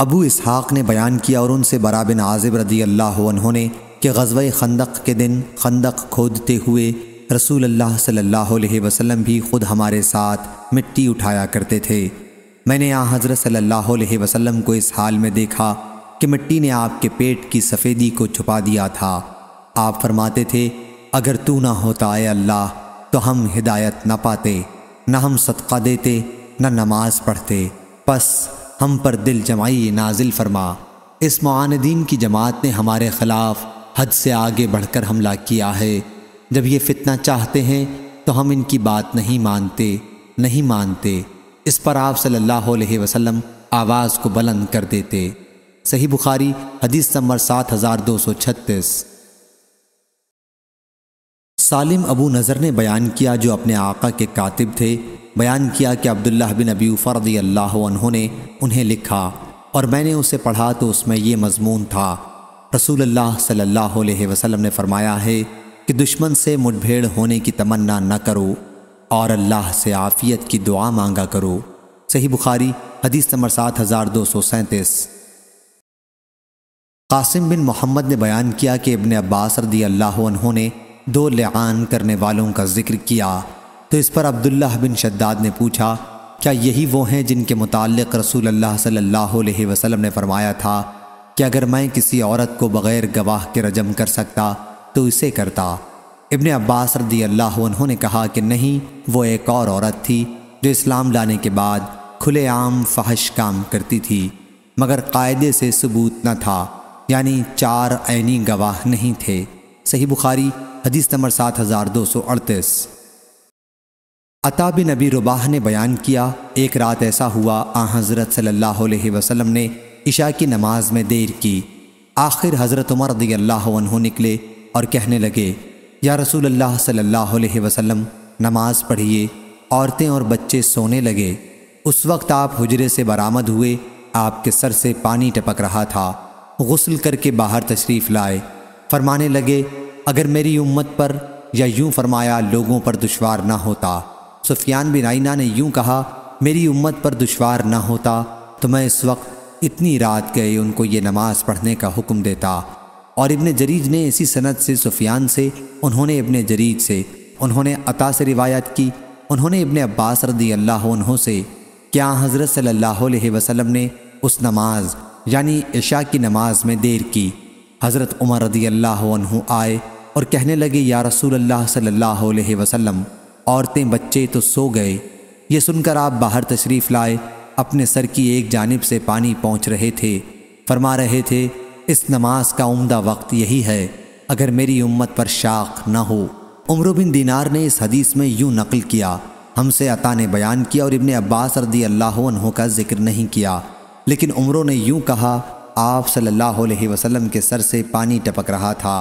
अबू इसहाक़ ने बयान किया और उनसे बरा बिन आज़िब रदी अल्लाह ने कि गजब खंदक के दिन खंदक खोदते हुए रसूल अल्लाह सल्लल्लाहु अलैहि वसल्लम भी ख़ुद हमारे साथ मिट्टी उठाया करते थे मैंने यहाँ हज़रत सल्लल्लाहु अलैहि वसल्लम को इस हाल में देखा कि मिट्टी ने आपके पेट की सफ़ेदी को छुपा दिया था आप फरमाते थे अगर तू ना होता है अल्लाह तो हम हिदायत ना पाते न हम सदका देते न नमाज पढ़ते बस हम पर दिल जमाई नाजिल फरमा इस मानदीन की जमात ने हमारे ख़िलाफ़ हद से आगे बढ़कर हमला किया है जब ये फितना चाहते हैं तो हम इनकी बात नहीं मानते नहीं मानते इस पर आप सल्लल्लाहु अलैहि वसल्लम आवाज़ को बुलंद कर देते सही बुखारी हदीस नंबर सात हज़ार दो सौ छत्तीस सालिम अबू नज़र ने बयान किया जो अपने आका के कातिब थे बयान किया कि अब्दुल्ला बिन अबी फ़रदी अल्लाह उन्होंने उन्हें लिखा और मैंने उसे पढ़ा तो उसमें ये मजमून था रसूल अल्लाह सल्लल्लाहु अलैहि वसल्लम ने फरमाया है कि दुश्मन से मुठभेड़ होने की तमन्ना न करो और अल्लाह से आफ़ियत की दुआ मांगा करो सही बुखारी हदीस नंबर सात हज़ार दो सौ सैंतीस कासिम बिन मोहम्मद ने बयान किया कि इबन अब्बास रदी अल्लाह ने दो लआन करने वालों का जिक्र किया तो इस पर अब्दुल्ला बिन शद्दाद ने पूछा क्या यही वो हैं जिनके मुतालिक रसूल अल्लाह सल्लल्लाहु अलैहि वसल्लम ने फरमाया था कि अगर मैं किसी औरत को बग़ैर गवाह के रजम कर सकता तो इसे करता इबन अब्बास रदी अल्लाह ने कहा कि नहीं वो एक और औरत थी जो इस्लाम लाने के बाद खुलेआम फहश काम करती थी मगर कायदे से सबूत न था यानी चार ऐनी गवाह नहीं थे सही बुखारी हदीस नंबर सात हज़ार दो सौ अड़तीस अताबिन नबी रुबाह ने बयान किया एक रात ऐसा हुआ आ हज़रत सल्लल्लाहु अलैहि वसल्लम ने इशा की नमाज में देर की आखिर हज़रत उमर रदी अल्लाह निकले और कहने लगे या रसूल अल्लाह सल्लल्लाहु अलैहि वसल्लम नमाज पढ़िए औरतें और बच्चे सोने लगे उस वक्त आप हुजरे से बरामद हुए आपके सर से पानी टपक रहा था गसल करके बाहर तशरीफ़ लाए फरमाने लगे अगर मेरी उम्मत पर या यूं फरमाया लोगों पर दुशवार ना होता सुफियान बिन आइना ने यूं कहा मेरी उम्मत पर दुशवार ना होता तो मैं इस वक्त इतनी रात गए उनको ये नमाज़ पढ़ने का हुक्म देता और इबन जरीज ने इसी सनद से सुफियान से उन्होंने इबन जरीज से उन्होंने अता से रिवायत की उन्होंने इबन अब्बास रदी अल्लाह से क्या हज़रत सल्लल्लाहु अलैहि वसल्लम ने उस नमाज यानी इशा की नमाज में देर की हज़रत उमर रदी अल्लाह आए और कहने लगे या रसूल अल्लाह सल्लल्लाहु अलैहि वसल्लम औरतें बच्चे तो सो गए ये सुनकर आप बाहर तशरीफ़ लाए अपने सर की एक जानब से पानी पहुँच रहे थे फरमा रहे थे इस नमाज का उम्दा वक्त यही है अगर मेरी उम्मत पर शाख न हो उम्र बिन दीनार ने इस हदीस में यूँ नकल किया हमसे अता ने बयान किया और इबन अब्बास रदी अल्लाह का जिक्र नहीं किया लेकिन उम्रों ने यूँ कहा आप सल्लल्लाहु अलैहि वसल्लम के सर से पानी टपक रहा था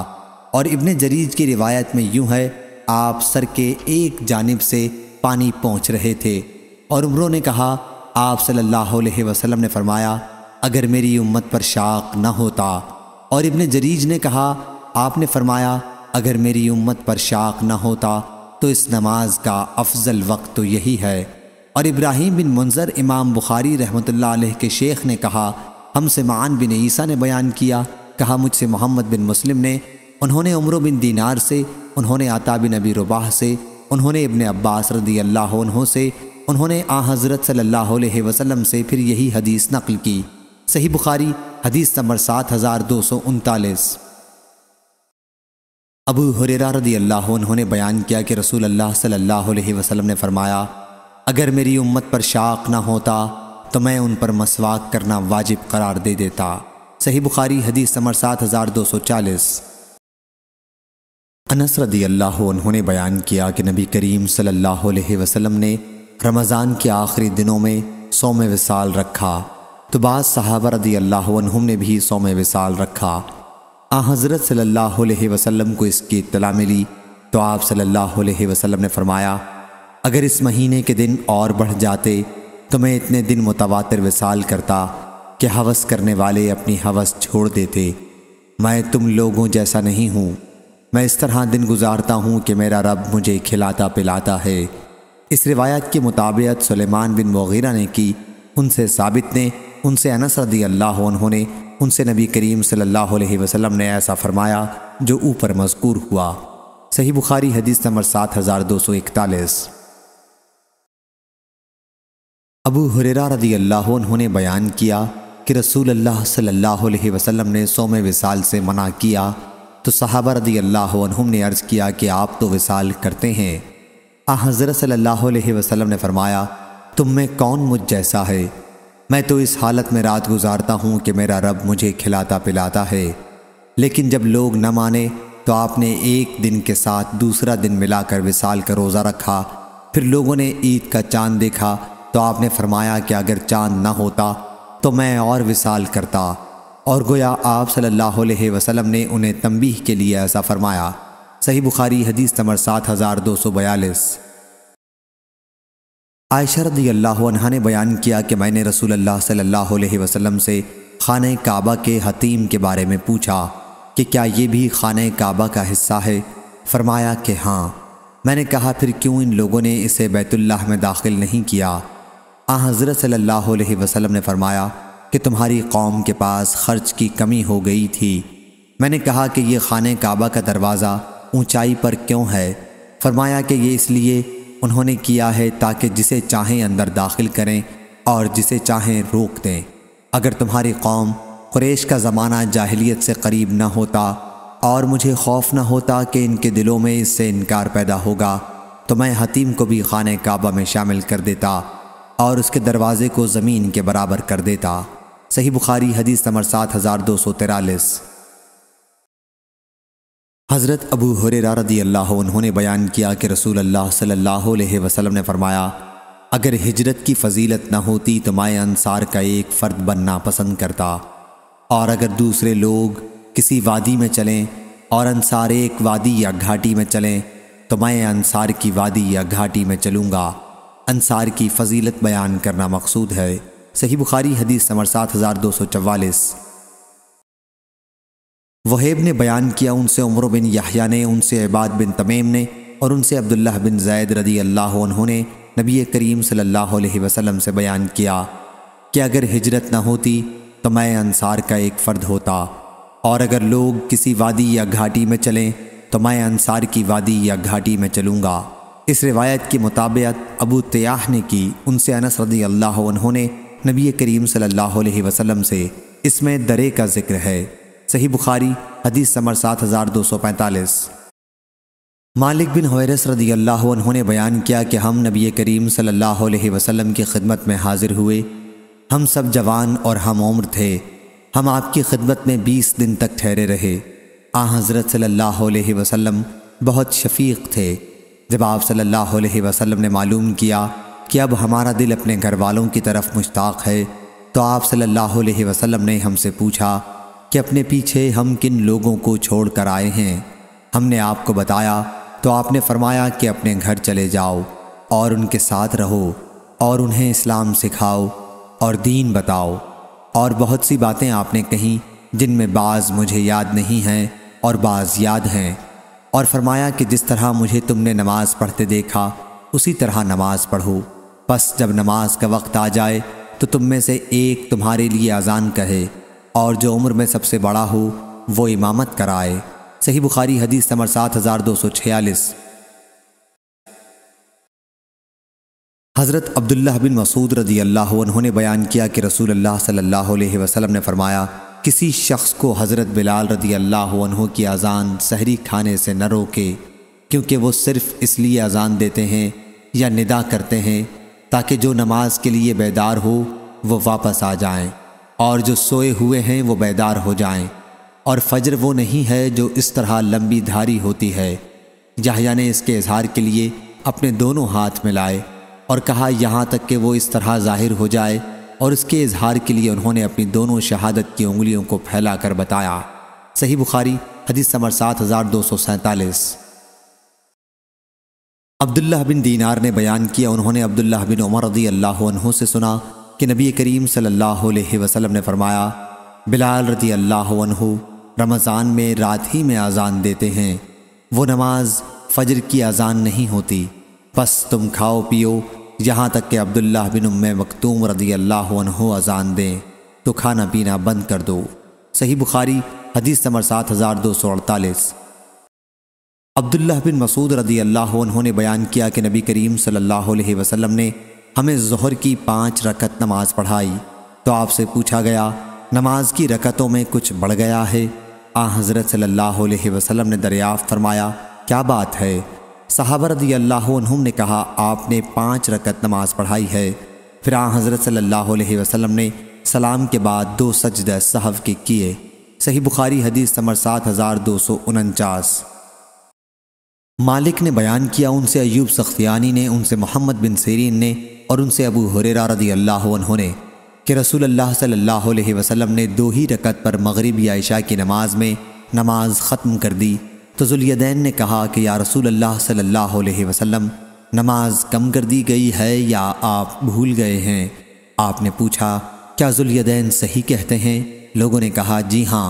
और इबन जरीज की रिवायत में यूँ है आप सर के एक जानब से पानी पहुँच रहे थे और उम्रों ने कहा आप सल्लल्लाहु अलैहि वसल्लम ने फरमाया अगर मेरी उम्मत पर शाक न होता और इब्ने जरीज ने कहा आपने फरमाया अगर मेरी उम्मत पर शाक न होता तो इस नमाज का अफजल वक्त तो यही है और इब्राहिम बिन मुंजर इमाम बुखारी रहमत के शेख ने कहा हमसे मान बिन ईसा ने बयान किया कहा मुझसे मोहम्मद बिन मुस्लिम ने उन्होंने उम्र बिन दीनार से उन्होंने आता बिन अबी रुबाह से उन्होंने इबन अब्बास रदी अल्लाह से उन्होंने आ हज़रत सल्ला वसलम से फिर यही हदीस नकल की सही बुखारी हदीस नंबर सात हज़ार दो सौ उनतालीस अबू हुरेरा रदी अल्लाह उन्होंने बयान किया कि रसूल अल्लाह सल्लल्लाहु अलैहि वसल्लम ने फरमाया अगर मेरी उम्मत पर शाक ना होता तो मैं उन पर मसवाक करना वाजिब करार दे देता सही बुखारी हदीस नंबर सात हज़ार दो सौ चालीस अनस रदी अल्लाह उन्होंने बयान किया कि नबी करीम सल्लल्लाहु अलैहि वसल्लम ने रमज़ान के आखिरी दिनों में सौम विसाल रखा तो बाद सहाबर रदी अल्लाह ने भी सौम विसाल रखा आ हज़रत सल्लल्लाहु वसलम को इसकी इतला मिली तो आप सल्ह वसलम ने फरमाया अगर इस महीने के दिन और बढ़ जाते तो मैं इतने दिन मुतवातर विसाल करता कि हवस करने वाले अपनी हवस छोड़ देते मैं तुम लोगों जैसा नहीं हूँ मैं इस तरह दिन गुजारता हूँ कि मेरा रब मुझे खिलाता पिलाता है इस रिवायत के मुताबियत सलेमान बिन मग़ीरा ने की उनसे साबित ने उनसे अनस रदी अल्लाह उन्होंने उनसे नबी करीम सल्लल्लाहु अलैहि वसल्लम ने ऐसा फरमाया जो ऊपर मजकूर हुआ सही बुखारी हदीस नंबर सात हज़ार दो सौ इकतालीस अबू हुरेरा रदी अल्लाह उन्होंने बयान किया कि रसूल अल्लाह सल्लल्लाहु अलैहि वसल्लम ने सोम विसाल से मना किया तो सहाबा रदी अल्लाह ने अर्ज़ किया कि आप तो विसाल करते हैं आ हज़रत सल्लल्लाहु अलैहि वसल्लम ने फरमाया तुम में कौन मुझ जैसा है मैं तो इस हालत में रात गुजारता हूँ कि मेरा रब मुझे खिलाता पिलाता है लेकिन जब लोग न माने तो आपने एक दिन के साथ दूसरा दिन मिलाकर विशाल का रोज़ा रखा फिर लोगों ने ईद का चांद देखा तो आपने फरमाया कि अगर चांद ना होता तो मैं और विशाल करता और गोया आप सल्लल्लाहु अलैहि वसल्लम ने उन्हें तंबीह के लिए ऐसा फरमाया सही बुखारी हदीस नंबर सात हज़ार दो सौ बयालीस आयशा रदी अल्लाह ने बयान किया कि मैंने रसूल अल्लाह सल्लल्लाहु अलैहि वसल्लम से खान काबा के हतीम के बारे में पूछा कि क्या ये भी खान काबा का हिस्सा है फरमाया कि हाँ मैंने कहा फिर क्यों इन लोगों ने इसे बैतुल्लाह में दाखिल नहीं किया आ हज़रत सल्लल्लाहु अलैहि वसल्लम ने फरमाया कि तुम्हारी कौम के पास खर्च की कमी हो गई थी मैंने कहा कि यह खान काबा का दरवाज़ा ऊँचाई पर क्यों है फरमाया कि ये इसलिए उन्होंने किया है ताकि जिसे चाहें अंदर दाखिल करें और जिसे चाहें रोक दें अगर तुम्हारी कौम कुरेश का ज़माना जाहलीत से करीब न होता और मुझे खौफ न होता कि इनके दिलों में इससे इनकार पैदा होगा तो मैं हतीम को भी खान काबा में शामिल कर देता और उसके दरवाज़े को ज़मीन के बराबर कर देता सही बुखारी हदीस नंबर सात हज़ार दो सौ तिरालीस हज़रत अबू हुरेरा रदी अल्लाह उन्होंने बयान किया कि रसूल अल्लाह सल्लल्लाहु अलैहि वसल्लम ने फरमाया अगर हिजरत की फजीलत न होती तो मैं अनसार का एक फ़र्द बनना पसंद करता और अगर दूसरे लोग किसी वादी में चलें और अनसार एक वादी या घाटी में चलें तो मैं अनसार की वादी या घाटी में चलूँगा अनसार की फजीलत बयान करना मकसूद है सही बुखारी हदीस समर सात हज़ार दो सौ चवालीस वहेब ने बयान किया उनसे उम्र बिन याहिया ने उनसे इबाद बिन तमीम ने और उनसे अब्दुल्ला बिन जैद रदी अल्लाह ने नबी करीम सल्लल्लाहु अलैहि वसल्लम से बयान किया कि अगर हिजरत ना होती तो मैं अंसार का एक फ़र्द होता और अगर लोग किसी वादी या घाटी में चलें तो मैं अंसार की वादी या घाटी में चलूँगा इस रिवायत के मुताबिक अबू तयाह ने की उनसे अनस रदी अल्लाह ने नबी करीम सल्लल्लाहु अलैहि वसल्लम से इसमें दरे का जिक्र है सही बुखारी हदीस समर सात हज़ार दो सौ पैंतालीस मालिक बिन हवरस रदी अल्लाह उन्होंने बयान किया कि हम नबी करीम सल्लल्लाहु अलैहि वसल्लम की खिदमत में हाजिर हुए हम सब जवान और हम उम्र थे हम आपकी खिदमत में बीस दिन तक ठहरे रहे आ हज़रत सल्लल्लाहु अलैहि वसल्लम बहुत शफीक थे जब आप सल्लल्लाहु अलैहि वसल्लम ने मालूम किया कि अब हमारा दिल अपने घर वालों की तरफ मुश्ताक है तो आप सल्ला वसम ने हमसे पूछा कि अपने पीछे हम किन लोगों को छोड़ कर आए हैं हमने आपको बताया तो आपने फरमाया कि अपने घर चले जाओ और उनके साथ रहो और उन्हें इस्लाम सिखाओ और दीन बताओ और बहुत सी बातें आपने कहीं जिनमें बाज़ मुझे याद नहीं हैं और बाज़ याद हैं और फरमाया कि जिस तरह मुझे तुमने नमाज़ पढ़ते देखा उसी तरह नमाज़ पढ़ो बस जब नमाज का वक्त आ जाए तो तुम में से एक तुम्हारे लिए अजान कहे और जो उम्र में सबसे बड़ा हो वो इमामत कराए सही बुखारी हदीस नंबर सात हज़ार दो सौ छियालीस हज़रत अब्दुल्ला बिन मसूद रजी अल्लाह उन्होंने बयान किया कि रसूल अल्लाह सल्लल्लाहु अलैहि वसल्लम ने फरमाया किसी शख्स को हज़रत बिलाल रज़ी अल्लाह की अज़ान सहरी खाने से न रोके क्योंकि वो सिर्फ़ इसलिए अज़ान देते हैं या निदा करते हैं ताकि जो नमाज के लिए बेदार हो वो वापस आ जाएं और जो सोए हुए हैं वो बेदार हो जाएं और फजर वो नहीं है जो इस तरह लंबी धारी होती है जहिया ने इसके इजहार के लिए अपने दोनों हाथ में लाए और कहा यहाँ तक कि वो इस तरह जाहिर हो जाए और इसके इजहार के लिए उन्होंने अपनी दोनों शहादत की उंगलियों को फैला कर बताया सही बुखारी हदीस समर सात हज़ार दो सौ सैंतालीस अब्दुल्ला बिन दीनार ने बयान किया उन्होंने अब्दुल्ला बिन उमर रदी अल्लाह से सुना कि नबी करीम सल्लल्लाहु अलैहि वसल्लम ने फरमाया बिलाल रदी अल्लाह रमज़ान में रात ही में अजान देते हैं वो नमाज फजर की अजान नहीं होती बस तुम खाओ पियो यहाँ तक कि अब्दुल्ला बिन उम्म मखतूम रदी अल्लाह अजान दें तो खाना पीना बंद कर दो सही बुखारी हदीस नंबर सात हज़ार दो सौ अड़तालीस अब्दुल्ला बिन मसूद रदी अल्लाह ने बयान किया कि नबी करीम सल्लल्लाहु अलैहि वसल्लम ने हमें जहर की पाँच रकत नमाज पढ़ाई तो आपसे पूछा गया नमाज की रकतों में कुछ बढ़ गया है आ हज़रत सल्लल्लाहु अलैहि वसल्लम ने दरियाफ़ फरमाया क्या बात है साहबरद अल्लाह ने कहा आपने पाँच रकत नमाज पढ़ाई है फिर आ हज़रत सल्लल्लाहु अलैहि वसल्लम ने सलाम के बाद दो सजद सहव के किए सही बुखारी हदीस समर सात हज़ार दो सौ उनचास मालिक ने बयान किया उनसे अयूब सख्तियानी ने उनसे मोहम्मद बिन सेरीन ने और उनसे अबू हुरेरा रदी अल्लाह ने कि रसूल अल्लाह सल्लल्लाहु अलैहि वसल्लम ने दो ही रकत पर मगरिब या इशा की नमाज में नमाज ख़त्म कर दी तो जुलयदैन ने कहा कि या रसूल अल्लाह सल्लल्लाहु अलैहि वसल्लम नमाज कम कर दी गई है या आप भूल गए हैं आपने पूछा क्या जुलयदैन सही कहते हैं लोगों ने कहा जी हाँ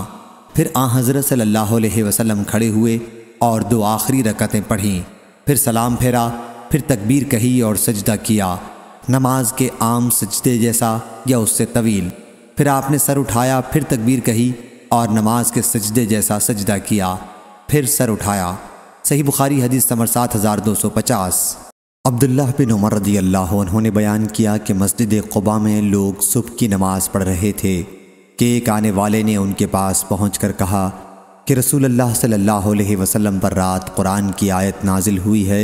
फिर आ हज़रत सल्लल्लाहु अलैहि वसल्लम खड़े हुए और दो आखिरी रकतें पढ़ीं फिर सलाम फेरा फिर तकबीर कही और सजदा किया नमाज के आम सजदे जैसा या उससे तवील फिर आपने सर उठाया फिर तकबीर कही और नमाज के सजदे जैसा सजदा किया फिर सर उठाया सही बुखारी हदीस नंबर सात हज़ार दो सौ पचास अब्दुल्ला बिन उमर रदी अल्लाह उन्होंने बयान किया कि मस्जिद कुबा में लोग सुबह की नमाज़ पढ़ रहे थे कि एक आने वाले ने उनके पास पहुँच कर कहा कि रसूल अल्लाह सल्लल्लाहु अलैहि वसल्लम पर रात कुरान की आयत नाजिल हुई है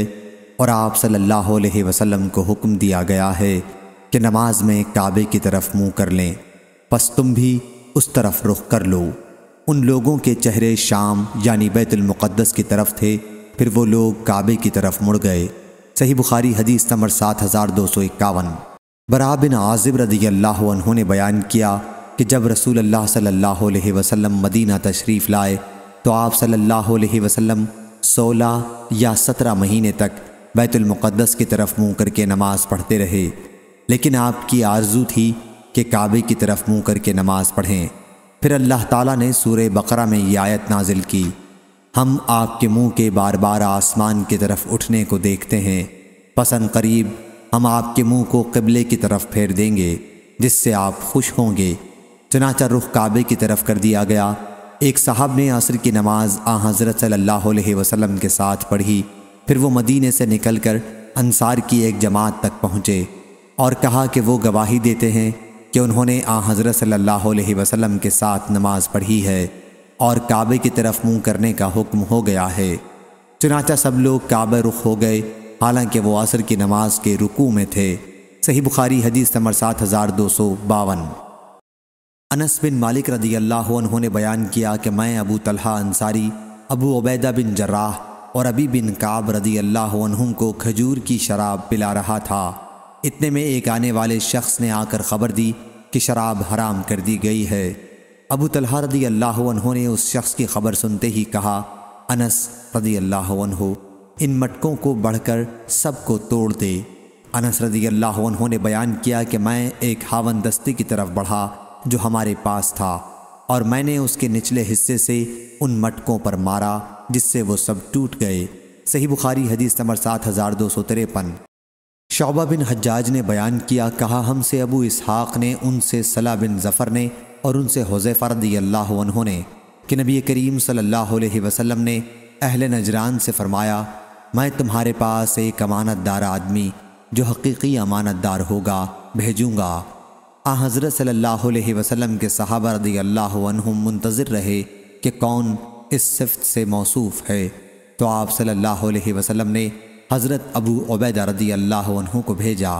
और आप सल्लल्लाहु अलैहि वसल्लम को हुक्म दिया गया है कि नमाज में काबे की तरफ मुंह कर लें बस तुम भी उस तरफ रुख कर लो उन लोगों के चेहरे शाम यानी बैतुलमक़दस की तरफ थे फिर वो लोग काबे की तरफ मुड़ गए सही बुखारी हदीस नंबर सात हज़ार दो सौ इक्यावन बरा बिन आजिब रदी अल्लाह ने बयान किया कि जब रसूल अल्लाह सल्लल्लाहु अलैहि वसल्लम मदीना तशरीफ़ लाए तो आप सल्लल्लाहु अलैहि वसल्लम 16 या 17 महीने तक बैतुलमक़दस की तरफ मुंह करके नमाज़ पढ़ते रहे लेकिन आपकी आरजू थी कि काबे की तरफ मुंह करके नमाज़ पढ़ें फिर अल्लाह ताला ने सूर बकरा में यह आयत नाजिल की हम आपके मुंह के बार बार आसमान की तरफ उठने को देखते हैं पसंद करीब हम आपके मुंह को कबले की तरफ फेर देंगे जिससे आप खुश होंगे चनाचा रुख काबे की तरफ कर दिया गया एक साहब ने असर की नमाज आ हज़रत सल्ह वसलम के साथ पढ़ी फिर वो मदीने से निकलकर अंसार की एक जमात तक पहुँचे और कहा कि वो गवाही देते हैं कि उन्होंने आ हज़रत सल्ह वसलम के साथ नमाज पढ़ी है और काबे की तरफ मुँह करने का हुक्म हो गया है चुनाचा सब लोग काबे रुख हो गए हालांकि वो असर की नमाज के रुकू में थे सही बुखारी हदीस समर सात हज़ार दो सौ बावन अनस बिन मालिक रदी अल्लाह उन्होंने बयान किया कि मैं अबू तलहा अंसारी अबू अबैदा बिन जर्राह और अबी बिन काब रदी अल्लाह को खजूर की शराब पिला रहा था इतने में एक आने वाले शख्स ने आकर ख़बर दी कि शराब हराम कर दी गई है अबू तलहा रदी अल्लाह ने उस शख्स की खबर सुनते ही कहा अनस रदी अल्लाह इन मटकों को बढ़कर सबको तोड़ दे अनस रदी अल्लाह ने बयान किया कि मैं एक हावन दस्ती की तरफ बढ़ा जो हमारे पास था और मैंने उसके निचले हिस्से से उन मटकों पर मारा जिससे वो सब टूट गए सही बुखारी हदीस नंबर सात हज़ार दो सौ तिरपन शोबा बिन हजाज ने बयान किया कहा हमसे अबू इसहाक़ ने उनसे सला बिन ज़फ़र ने और उनसे हज़ैफ़ा अल्लाह ने कि नबी करीम सल्लल्लाहु अलैहि वसल्लम ने अहल नजरान से फ़रमाया मैं तुम्हारे पास एक अमानतदार आदमी जो हकीकी अमानतदार होगा भेजूँगा आ हज़रत सल्ह अलैहि के सहाबा रदी अल्लाह मुंतज़र रहे कि कौन इस सिफत से मौसूफ़ है तो आप सल्ला वसलम ने हज़रत अबू अबैद रदी अल्लाह को भेजा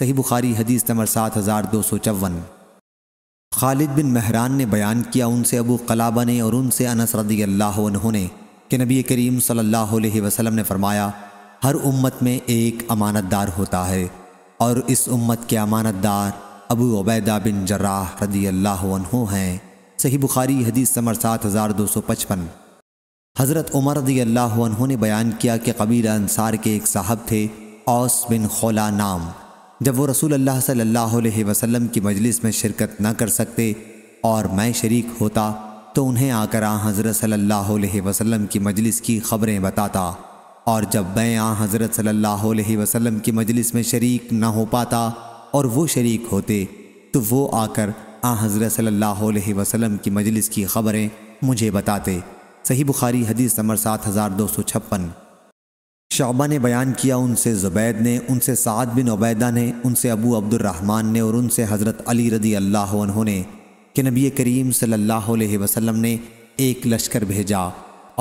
सही बुखारी हदीस नमर सात हज़ार दो सौ चौवन खालिद बिन महरान ने बयान किया उनसे अबू कलाबा ने और उनसे अनस रदी अल्लाह ने कि नबी करीम सल्ह वसलम ने फरमाया हर उम्मत में एक अमानतदार होता है और इस उम्मत के अमानतदार अबू अबैदा बिन जर्राह रदी अल्लाह हैं सही बुखारी हदीस समर सात हज़ार दो सौ पचपन हज़रत उमर रदी अल्लाह ने बयान किया कि कबीला अंसार के एक साहब थे औस बिन खोला नाम जब वो रसूल अल्लाह सल्लल्लाहु अलैहि वसल्लम की मजलिस में शिरकत न कर सकते और मैं शरीक होता तो उन्हें आकर आ हज़रत सल्लल्लाहु अलैहि वसल्लम की मजलिस की ख़बरें बताता और जब मैं आ हज़रत सल्लल्लाहु अलैहि वसल्लम की मजलिस में शरीक न हो पाता और वो शरीक होते तो वो आकर आ हज़रत सल्लल्लाहु अलैहि वसल्लम की मजलिस की ख़बरें मुझे बताते सही बुखारी हदीस नंबर सात हज़ार दो सौ छप्पन शाबा ने बयान किया उनसे ज़ुबैद ने उनसे साद बिन उबैदा ने उनसे अबू अब्दुलरहमान ने और उनसे हज़रत अली रदी अल्लाह ने कि नबी करीम सल्लल्लाहु अलैहि वसल्लम ने एक लश्कर भेजा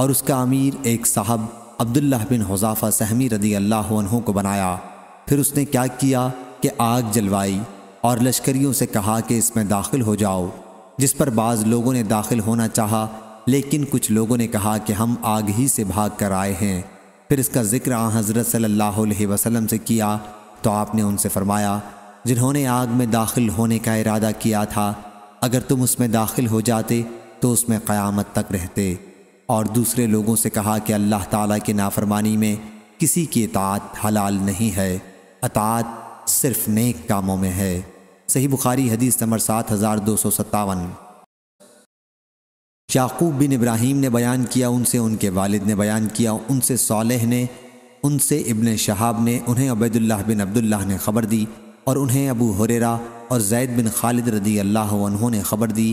और उसका अमीर एक साहब अब्दुल्ला बिन हजाफ़ा सहमी रदी अल्लाह को बनाया फिर उसने क्या किया कि आग जलवाई और लश्करियों से कहा कि इसमें दाखिल हो जाओ जिस पर बाज़ लोगों ने दाखिल होना चाहा लेकिन कुछ लोगों ने कहा कि हम आग ही से भाग कर आए हैं फिर इसका ज़िक्र आ हज़रत सल्लल्लाहु अलैहि वसल्लम से किया तो आपने उनसे फरमाया जिन्होंने आग में दाखिल होने का इरादा किया था अगर तुम उसमें दाखिल हो जाते तो उसमें क़यामत तक रहते और दूसरे लोगों से कहा कि अल्लाह ताला की नाफरमानी में किसी की इतात हलाल नहीं है अतात सिर्फ नेक कामों में है सही बुखारी हदीस नंबर सात हज़ार दो सौ सत्तावन याकूब बिन इब्राहिम ने बयान किया उनसे उनके वालिद ने बयान किया उनसे सोलह ने उनसे इब्ने शहाब ने उन्हें अबैदुल्लाह बिन अब्दुल्लाह ने ख़बर दी और उन्हें अबू हुरेरा और जैद बिन खालिद रदी अल्लाह ने ख़बर दी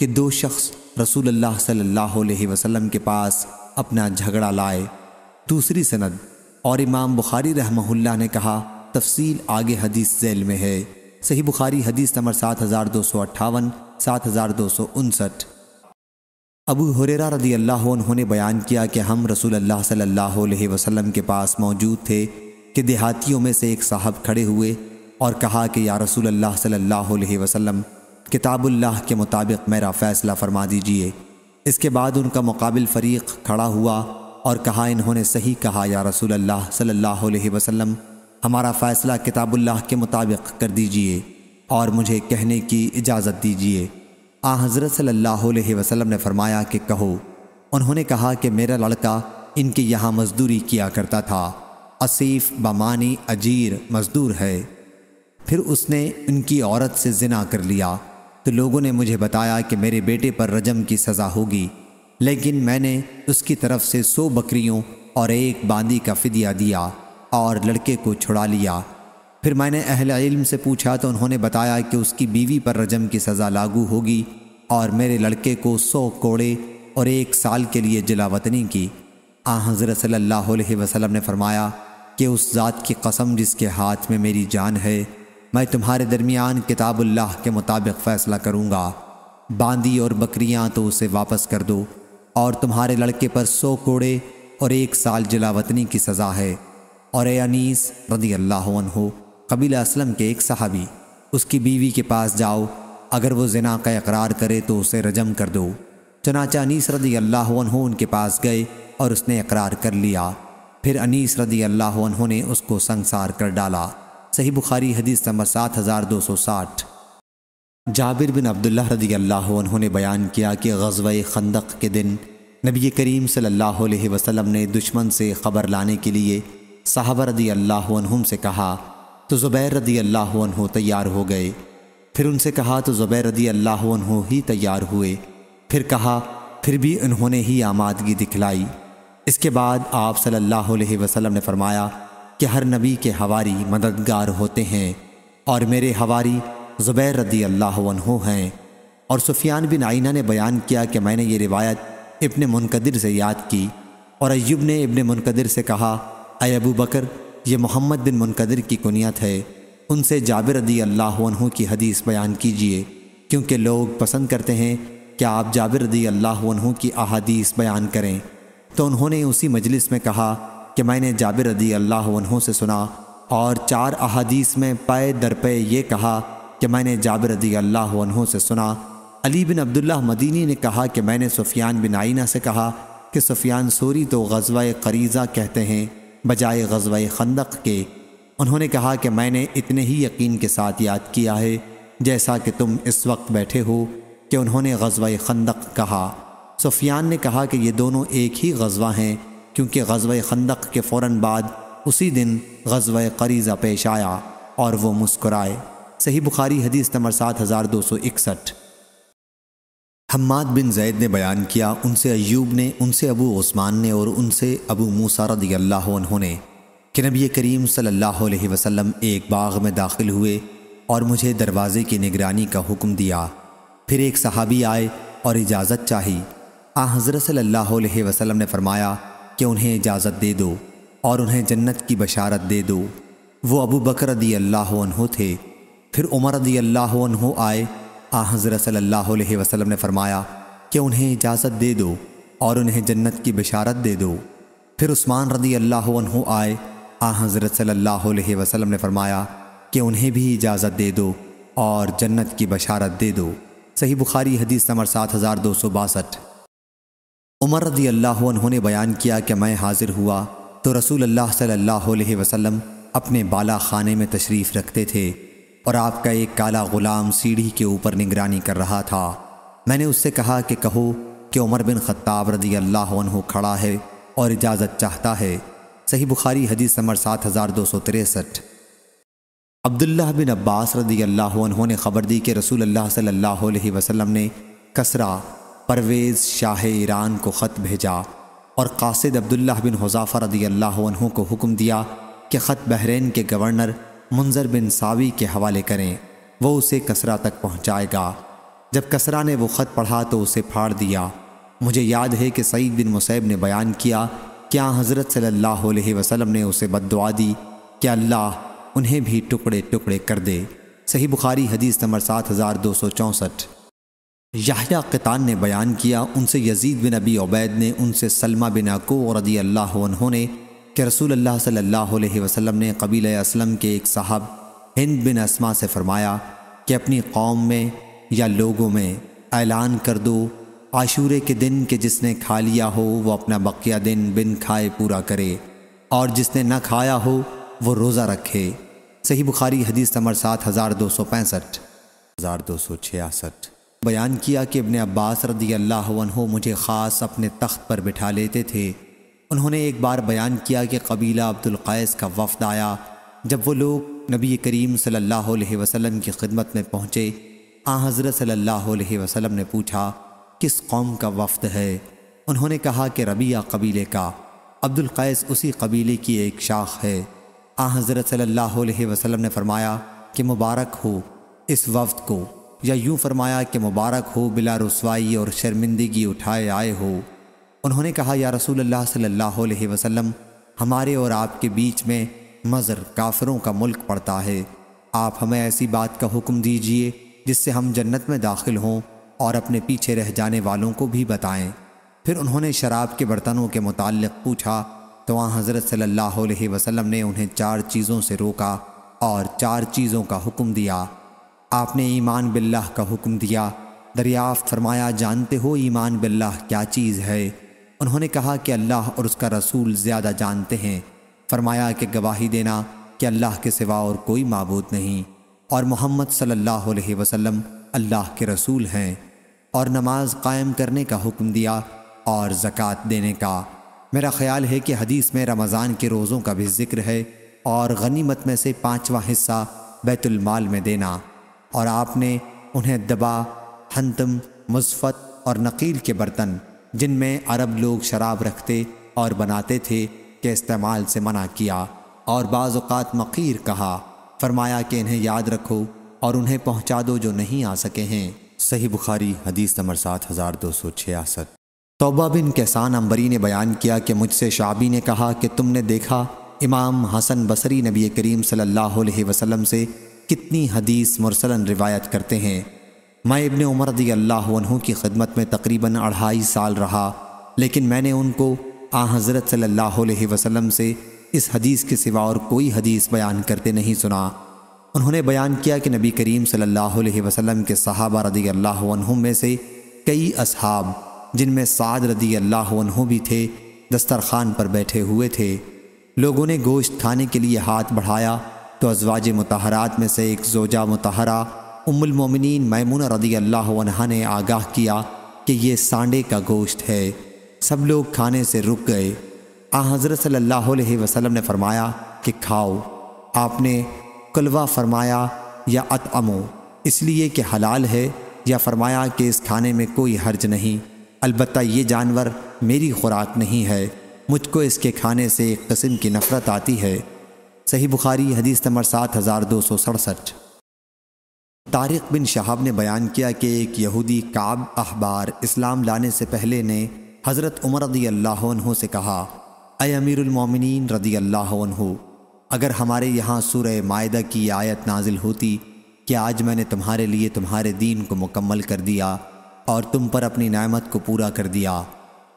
कि दो शख्स रसूल अल्लाह सल्लल्लाहु अलैहि वसल्लम के पास अपना झगड़ा लाए दूसरी सनद और इमाम बुखारी रहमहुल्लाह ने कहा तफसील आगे हदीस जेल में है सही बुखारी हदीस नंबर सात हज़ार दो सौ अट्ठावन सात हज़ार दो सौ उनसठ अबू हुरेरा रदी अल्लाह उन्होंने बयान किया कि हम रसूल अल्लाह सल्लल्लाहु अलैहि वसल्लम के पास मौजूद थे कि देहातियों में से एक साहब खड़े हुए और कहा कि या रसूल अल्लाह सल्लल्लाहु अलैहि वसल्लम किताबुल्लाह के मुताबिक मेरा फ़ैसला फरमा दीजिए इसके बाद उनका मुकाबिल फ़रीक़ खड़ा हुआ और कहा इन्होंने सही कहा या रसूल अल्लाह सल्लल्लाहु अलैहि वसल्लम हमारा फ़ैसला किताबुल्लाह के मुताबिक कर दीजिए और मुझे कहने की इजाज़त दीजिए आ हज़रत सल्लल्लाहु अलैहि वसल्लम ने फरमाया कि कहो उन्होंने कहा कि मेरा लड़का इनके यहाँ मज़दूरी किया करता था असीफ़ बमानी अजीर मज़दूर है फिर उसने उनकी औरत से जिना कर लिया तो लोगों ने मुझे बताया कि मेरे बेटे पर रजम की सज़ा होगी लेकिन मैंने उसकी तरफ से सौ बकरियों और एक बांदी का फिदिया दिया और लड़के को छुड़ा लिया फिर मैंने अहल इल्म से पूछा तो उन्होंने बताया कि उसकी बीवी पर रजम की सज़ा लागू होगी और मेरे लड़के को सौ कोड़े और एक साल के लिए जिलावतनी की आ हज़रत सल्ला वसलम ने फरमाया कि उस ज़ात की कसम जिसके हाथ में मेरी जान है मैं तुम्हारे दरमियान किताबुल्लाह के मुताबिक फ़ैसला करूँगा बांदी और बकरियाँ तो उसे वापस कर दो और तुम्हारे लड़के पर सौ कोड़े और एक साल जिलावतनी की सज़ा है और अनीस रदी अल्लाह हो कबीला असलम के एक सहाबी उसकी बीवी के पास जाओ अगर वो जना का इकरार करे तो उसे रजम कर दो चनाचा अनीस रदी अल्लाह हो उनके पास गए और उसने इकरार कर लिया फिर अनीस रदी अल्लाह ने उसको संसार कर डाला सही बुखारी हदीस नंबर सात हज़ार दो सौ साठ जाबिर बिन अब्दुल्ला रदी अल्लाह ने बयान किया कि गज़ब खंदक के दिन नबी करीम सल्लल्लाहु अलैहि वसल्लम ने दुश्मन से ख़बर लाने के लिए साहबा रदी अल्लाह से कहा तो ज़ुबैर रदी अल्लाह तैयार हो गए फिर उनसे कहा तो ज़ुबैर रदी अल्लाह ही तैयार हुए फिर कहा फिर भी उन्होंने ही आमादगी दिखलाई इसके बाद आप सल्लल्लाहु अलैहि वसल्लम ने फरमाया कि हर नबी के हवारी मददगार होते हैं और मेरे हवारी ज़ुबैर रदी अल्लाह हैं और सुफियान बिन आइना ने बयान किया कि मैंने ये रिवायत इब्ने मुनकदिर से याद की और अय्यूब ने इब्ने मुनकदिर से कहा अय अबू बकर ये मोहम्मद बिन मुनकदर की कुनियत है उनसे जाबिर रदी अल्लाह की हदीस बयान कीजिए क्योंकि लोग पसंद करते हैं कि आप जाबिर रदी अल्लाह की अहादीस बयान करें तो उन्होंने उसी मजलिस में कहा कि मैंने जाबिर रदी अल्लाह से सुना और चार अहादीस में पाए दर पे ये कहा कि मैंने जाबिर रदी अल्लाह से सुना अली बिन अब्दुल्ला मदीनी ने कहा कि मैंने सुफियान बिन आइना से कहा कि सुफियान सूरी तो गजवा करीज़ा कहते हैं बजाय गजवा खंदक के उन्होंने कहा कि मैंने इतने ही यकीन के साथ याद किया है जैसा कि तुम इस वक्त बैठे हो कि उन्होंने गजवा खंदक कहा सुफियान ने कहा कि ये दोनों एक ही गजवा हैं क्योंकि गजवा खंदक के फ़ौर बाद उसी दिन गजवा करीज़ा पेश आया और वो मुस्कुराए सही बुखारी हदीस नंबर सात हज़ार दो सौ इकसठ हम्माद बिन जैद ने बयान किया उनसे अयूब ने उनसे अबू ओस्मान ने और उनसे अबू मूसा रदी अल्लाह ने कि नबी करीम सल्लल्लाहु अलैहि वसल्लम एक बाग में दाखिल हुए और मुझे दरवाज़े की निगरानी का हुक्म दिया फिर एक सहाबी आए और इजाज़त चाही आ हज़रत सल्लल्लाहु अलैहि वसल्लम ने फरमाया कि उन्हें इजाज़त दे दो और उन्हें जन्नत की बशारत दे दो वो अबू बकर रदी अल्लाह थे फिर उमर रदी अल्लाह आए आ हज़रत सल्लल्लाहु अलैहि वसल्लम ने फरमाया कि उन्हें इजाज़त दे दो और उन्हें जन्नत की बशारत दे दो फिर उस्मान रदी अल्लाह आए आ हज़रत सल्लल्लाहु अलैहि वसल्लम ने फरमाया कि उन्हें भी इजाज़त दे दो और जन्नत की बशारत दे दो सही बुखारी हदीस नंबर सात हज़ार दो सौ बासठ उमर रदी अल्लाह ने बयान किया कि मैं हाजिर हुआ तो रसूल अल्लाह सल्लल्लाहु अलैहि वसल्लम अपने बाला खाने में तशरीफ़ रखते थे और आपका एक काला ग़ुलाम सीढ़ी के ऊपर निगरानी कर रहा था मैंने उससे कहा कि कहो कि उमर बिन ख़त्ताब रदी अल्लाह खड़ा है और इजाज़त चाहता है सही बुखारी हजी समर सात हज़ार दो सौ तिरसठ अब्दुल्ला बिन अब्बास रदी अल्लाह ने ख़बर दी कि रसूल अल्लाह सल्लल्लाहु अलैहि ने कसरा परवेज़ शाह ईरान को ख़त भेजा और कासिद अब्दुल्ला बिन हजाफ़ा रदी अल्लाह को हुक्म दिया कि ख़त बहरीन के गवर्नर मुंजर बिन सावी के हवाले करें वो उसे कसरा तक पहुंचाएगा जब कसरा ने वो ख़त पढ़ा तो उसे फाड़ दिया मुझे याद है कि सईद बिन मुसैब ने बयान किया क्या हज़रत सल्लल्लाहु अलैहि वसल्लम ने उसे बदवा दी कि अल्लाह उन्हें भी टुकड़े टुकड़े कर दे सही बुखारी हदीस नंबर सात हज़ार दो सौ चौंसठ याहिया कतान ने बयान किया उनसे यजीद बिन अबी उबैद ने उनसे सलमा बिन अको रदी अल्लाह ने कि रसूल अल्लाह सल्लल्लाहु अलैहि वसल्लम ने कबील असलम के एक साहब हिंद बिन असमा से फरमाया कि अपनी कौम में या लोगों में ऐलान कर दो आशूरे के दिन के जिसने खा लिया हो वो अपना बकिया दिन बिन खाए पूरा करे और जिसने न खाया हो वो रोज़ा रखे सही बुखारी हदीस नंबर सात हज़ार दो सौ पैंसठ हज़ार दो सौ छियासठ बयान किया कि इबन अब्बास रदी अल्लाह मुझे ख़ास अपने तख्त पर बिठा लेते थे उन्होंने एक बार बयान किया कि कबीला अब्दुल्क़ैस का वफद आया जब वो लोग नबी करीम सल्लल्लाहु अलैहि वसल्लम की खिदमत में पहुँचे आ हाँ, हज़रत सल्लल्लाहु अलैहि वसल्लम ने पूछा किस कौम का वफद है उन्होंने कहा कि रबिया कबीले का अब्दुल्क़ैस उसी कबीले की एक शाख है आ हाँ, हज़रत सल्लल्लाहु अलैहि वसल्लम ने फरमाया कि मुबारक हो इस वफद को या यूँ फरमाया कि मुबारक हो बिला रसवाई और शर्मिंदगी उठाए आए हो उन्होंने कहा या रसूल अल्लाह सल्लल्लाहु अलैहि वसल्लम हमारे और आपके बीच में मज़र काफरों का मुल्क पड़ता है आप हमें ऐसी बात का हुक्म दीजिए जिससे हम जन्नत में दाखिल हों और अपने पीछे रह जाने वालों को भी बताएं फिर उन्होंने शराब के बर्तनों के मुतलक पूछा तो वहाँ हज़रत सल्लल्लाहु अलैहि वसल्लम ने उन्हें चार चीज़ों से रोका और चार चीज़ों का हुक्म दिया आपने ईमान बिल्लाह का हुक्म दिया दरियाफ्त फरमाया जानते हो ईमान बिल्लाह क्या चीज़ है उन्होंने कहा कि अल्लाह और उसका रसूल ज़्यादा जानते हैं फरमाया कि गवाही देना कि अल्लाह के सिवा और कोई मबूद नहीं और मोहम्मद सल्लल्लाहु अलैहि वसल्लम अल्लाह के रसूल हैं और नमाज कायम करने का हुक्म दिया और ज़क़़त देने का मेरा ख्याल है कि हदीस में रमज़ान के रोज़ों का भी जिक्र है और गनीमत में से पाँचवा हिस्सा बैतुलमाल में देना और आपने उन्हें दबा हंतम मुस्फत और नकील के बर्तन जिनमें अरब लोग शराब रखते और बनाते थे के इस्तेमाल से मना किया और बाज़ात मकीर कहा फरमाया कि इन्हें याद रखो और उन्हें पहुंचा दो जो नहीं आ सके हैं सही बुखारी हदीस नंबर सात हज़ार दो सौ छियासठ तोबा बिन कैसान अम्बरी ने बयान किया कि मुझसे शाबी ने कहा कि तुमने देखा इमाम हसन बसरी नबी करीम सल्ला वसलम से कितनी हदीस मुरसला रिवायत करते हैं मैं इबन उमर रदी अल्लाह की खदमत में तकरीबन अढ़ाई साल रहा लेकिन मैंने उनको आ हज़रत सल्ला वसम से इस हदीस के सिवा और कोई हदीस बयान करते नहीं सुना उन्होंने बयान किया कि नबी करीम अलैहि वसल्लम के सहाबा रदी अल्लाह में से कई असहाब जिनमें साद रदी अल्लाह भी थे दस्तरखान पर बैठे हुए थे लोगों ने गोश्त खाने के लिए हाथ बढ़ाया तो अजवाज मतहरात में से एक जोजा मतहरा मोमिनीन मैमूना रदी अल्लाह ने आगाह किया कि यह सांडे का गोश्त है सब लोग खाने से रुक गए आ हज़रत सल्लल्लाहु अलैहि वसल्लम ने फरमाया कि खाओ आपने कलवा फरमाया या अतअमो इसलिए कि हलाल है या फरमाया कि इस खाने में कोई हर्ज नहीं अलबत् ये जानवर मेरी खुराक नहीं है मुझको इसके खाने से एक कस्म की नफ़रत आती है सही बुखारी हदीस नंबर सात हज़ार दो सौ सड़सठ तारिक बिन शहाब ने बयान किया कि एक यहूदी काब अहबार इस्लाम लाने से पहले ने हज़रत उमर रदी अल्लाह से कहा अय अमीरमिन रदी अल्लाह अगर हमारे यहाँ सुर मायदा की आयत नाजिल होती कि आज मैंने तुम्हारे लिए तुम्हारे दीन को मुकम्मल कर दिया और तुम पर अपनी नामत को पूरा कर दिया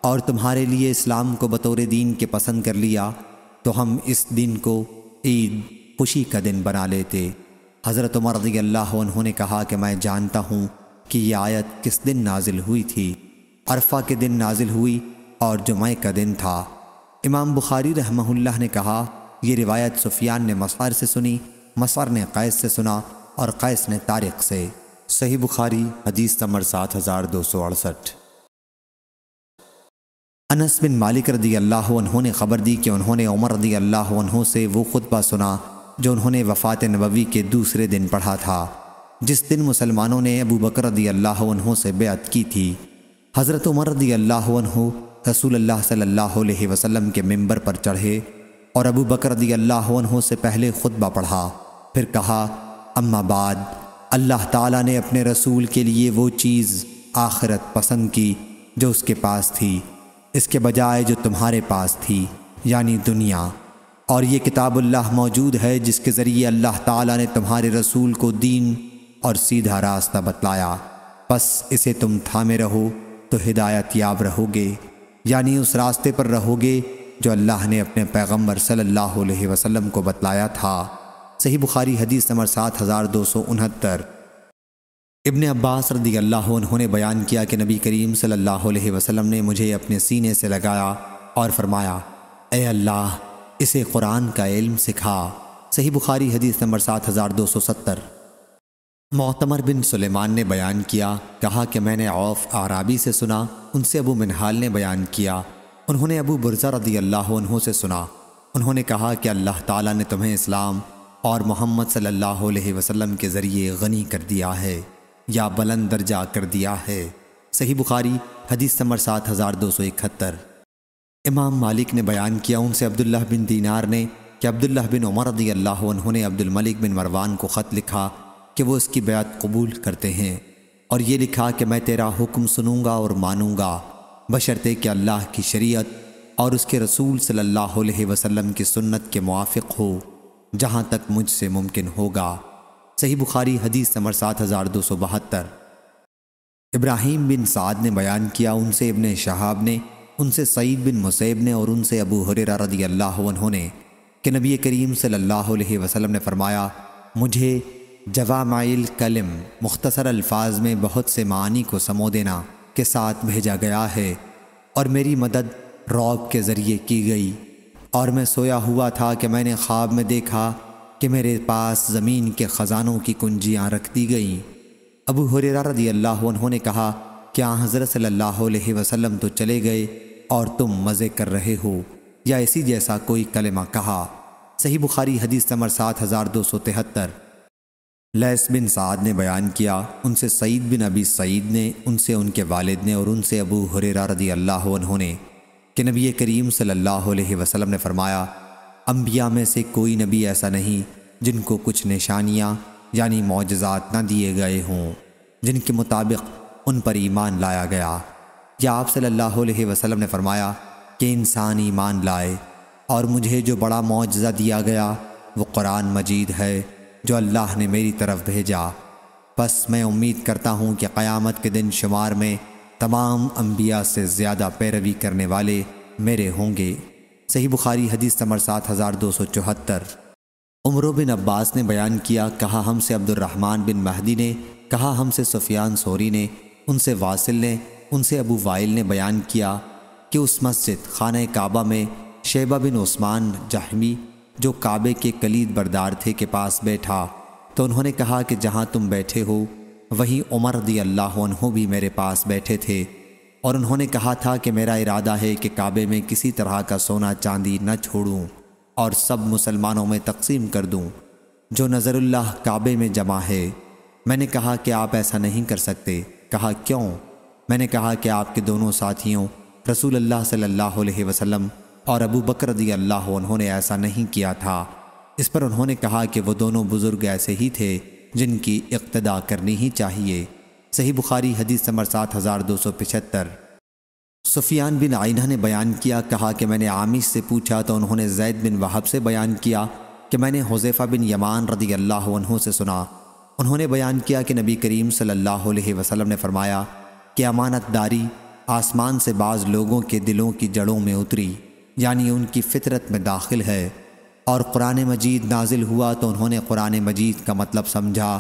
और तुम्हारे लिए इस्लाम को बतौर दीन के पसंद कर लिया तो हम इस दिन को ईद खुशी का दिन बना लेते हज़रत उमर रजी अल्लाह ने कहा कि मैं जानता हूँ कि यह आयत किस दिन नाजिल हुई थी अरफा के दिन नाजिल हुई और जुमे का दिन था इमाम बुखारी रहमहुल्लाह ने कहा यह रिवायत सुफियान ने मसार से सुनी मसार ने कैस से सुना और कैस ने तारिक से सही बुखारी हदीस नंबर सात हज़ार दो सौ अड़सठ अनस बिन मालिक रदी अल्लाह ने ख़बर दी कि उन्होंने उमर रदी अल्लाह से वो खुतबा सुना जो उन्होंने वफ़ात नबवी के दूसरे दिन पढ़ा था जिस दिन मुसलमानों ने अबू बकर रदी अल्लाह से बेत की थी हज़रत उमर रदी अल्लाह रसूल अल्लाह सल्लल्लाहु अलैहि वसल्लम के मिंबर पर चढ़े और अबू बकर रदी अल्लाह से पहले खुतबा पढ़ा फिर कहा अम्मा बाद अल्लाह ताला ने अपने रसूल के लिए वो चीज़ आखिरत पसंद की जो उसके पास थी इसके बजाय जो तुम्हारे पास थी यानी दुनिया और ये किताब अल्लाह मौजूद है जिसके ज़रिए अल्लाह ताला ने तुम्हारे रसूल को दीन और सीधा रास्ता बतलाया बस इसे तुम थामे रहो तो हिदायत याब रहोगे यानी उस रास्ते पर रहोगे जो अल्लाह ने अपने पैगम्बर सल्लल्लाहु अलैहि वसल्लम को बतलाया था सही बुखारी हदीस नंबर सात हज़ार दो सौ उनहत्तर इबन अब्बास रदी अल्लाह उन्होंने बयान किया कि नबी करीम सल्लल्लाहु अलैहि वसल्लम ने मुझे अपने सीने से लगाया और फरमाया अल्लाह इसे कुरान का इल्म सिखा सही बुखारी हदीस नंबर सात हज़ार दो सौ सत्तर मोतमर बिन सुलेमान ने बयान किया कहा कि मैंने औफ आराबी से सुना उनसे अबू मिनहाल ने बयान किया उन्होंने अबू बुरजा रदी अल्लाह से सुना उन्होंने कहा कि अल्लाह ताला ने तुम्हें इस्लाम और मोहम्मद सल्लल्लाहु अलैहि वसल्लम के ज़रिए गनी कर दिया है या बुलंद दर्जा कर दिया है सही बुखारी हदीस नंबर सात हज़ार दो सौ इकहत्तर इमाम मालिक ने बयान किया उनसे अब्दुल्लाह बिन दीनार ने कि अब्दुल्लाह बिन उमर रदी अल्लाह उन्होंने अब्दुलमलिक बिन मरवान को ख़त लिखा कि वो इसकी बयात कबूल करते हैं और ये लिखा कि मैं तेरा हुक्म सुनूंगा और मानूंगा बशर्ते कि अल्लाह की शरीयत और उसके रसूल सल्लल्लाहु अलैहि वसल्लम की सुन्नत के मुआफ़ हो जहाँ तक मुझसे मुमकिन होगा सही बुखारी हदीस नंबर सात हज़ार दो सौ बहत्तर इब्राहिम बिन साद ने बयान किया उनसे इबन शहाब ने उनसे सईद बिन मुसैब ने और उनसे अबू हुररा रदी अल्लाह ने कि नबी करीम सल्लल्लाहु अलैहि वसल्लम ने फरमाया मुझे जवामाइल कलम मुख्तसर अल्फाज में बहुत से मानी को समो देना के साथ भेजा गया है और मेरी मदद रौब के ज़रिए की गई और मैं सोया हुआ था कि मैंने ख्वाब में देखा कि मेरे पास ज़मीन के ख़जानों की कुंजियाँ रख दी गईं अबू हुररा रदी अल्लाह ने कहा क्या हज़रत सल्लल्लाहु अलैहि वसल्लम तो चले गए और तुम मज़े कर रहे हो या इसी जैसा कोई कलमा कहा सही बुखारी हदीस नंबर सात हज़ार दो सौ तिहत्तर लैस बिन साद ने बयान किया उनसे सईद बिन अबी सईद ने उनसे उनके वालिद ने और उनसे अबू हुरेरा रदी अल्लाह उन्होंने कि नबी करीम सल्लल्लाहु अलैहि वसल्लम ने फरमाया अम्बिया में से कोई नबी ऐसा नहीं जिनको कुछ निशानियाँ यानी मुआजात ना दिए गए हों जिनके मुताबिक उन पर ईमान लाया गया या आप सल्लल्लाहु अलैहि वसल्लम ने फरमाया कि इंसान ईमान लाए और मुझे जो बड़ा मुआजा दिया गया वो कुरान मजीद है जो अल्लाह ने मेरी तरफ भेजा बस मैं उम्मीद करता हूँ कि क़यामत के दिन शुमार में तमाम अम्बिया से ज़्यादा पैरवी करने वाले मेरे होंगे सही बुखारी हदीस नंबर सात हज़ार दो सौ चौहत्तर उमर बिन अब्बास ने बयान किया कहा हमसे अब्दुलरहमान बिन महदी ने कहा हमसे सुफियान सोरी ने उनसे वासिल ने उनसे अबू वाइल ने बयान किया कि उस मस्जिद खान काबा में शेबा बिन उस्मान जाहमी जो काबे के कलीद बरदार थे के पास बैठा तो उन्होंने कहा कि जहाँ तुम बैठे हो वहीं उमर रदी अल्लाह भी मेरे पास बैठे थे और उन्होंने कहा था कि मेरा इरादा है कि काबे में किसी तरह का सोना चांदी न छोड़ूँ और सब मुसलमानों में तकसीम कर दूँ जो नज़रुल्लाह काबे में जमा है मैंने कहा कि आप ऐसा नहीं कर सकते कहा क्यों मैंने कहा कि आपके दोनों साथियों रसूल अल्लाह सल्लल्लाहु अलैहि वसल्लम और अबू बकर रदी अल्लाह उन्होंने ऐसा नहीं किया था इस पर उन्होंने कहा कि वो दोनों बुज़ुर्ग ऐसे ही थे जिनकी इक्तदा करनी ही चाहिए सही बुखारी हदीस समर सात हज़ार दो सौ पिछहत्तर सुफियान बिन आइना ने बयान किया कहा कि मैंने आमिश से पूछा तो उन्होंने जैद बिन वहाब से बयान किया कि मैंने हुजैफ़ा बिन यमान रदी अल्लाह से सुना उन्होंने बयान किया कि नबी करीम सल्लल्लाहु अलैहि वसल्लम ने फरमाया कि अमानतदारी आसमान से बाज़ लोगों के दिलों की जड़ों में उतरी यानी उनकी फितरत में दाखिल है और कुरान मजीद नाजिल हुआ तो उन्होंने कुरान मजीद का मतलब समझा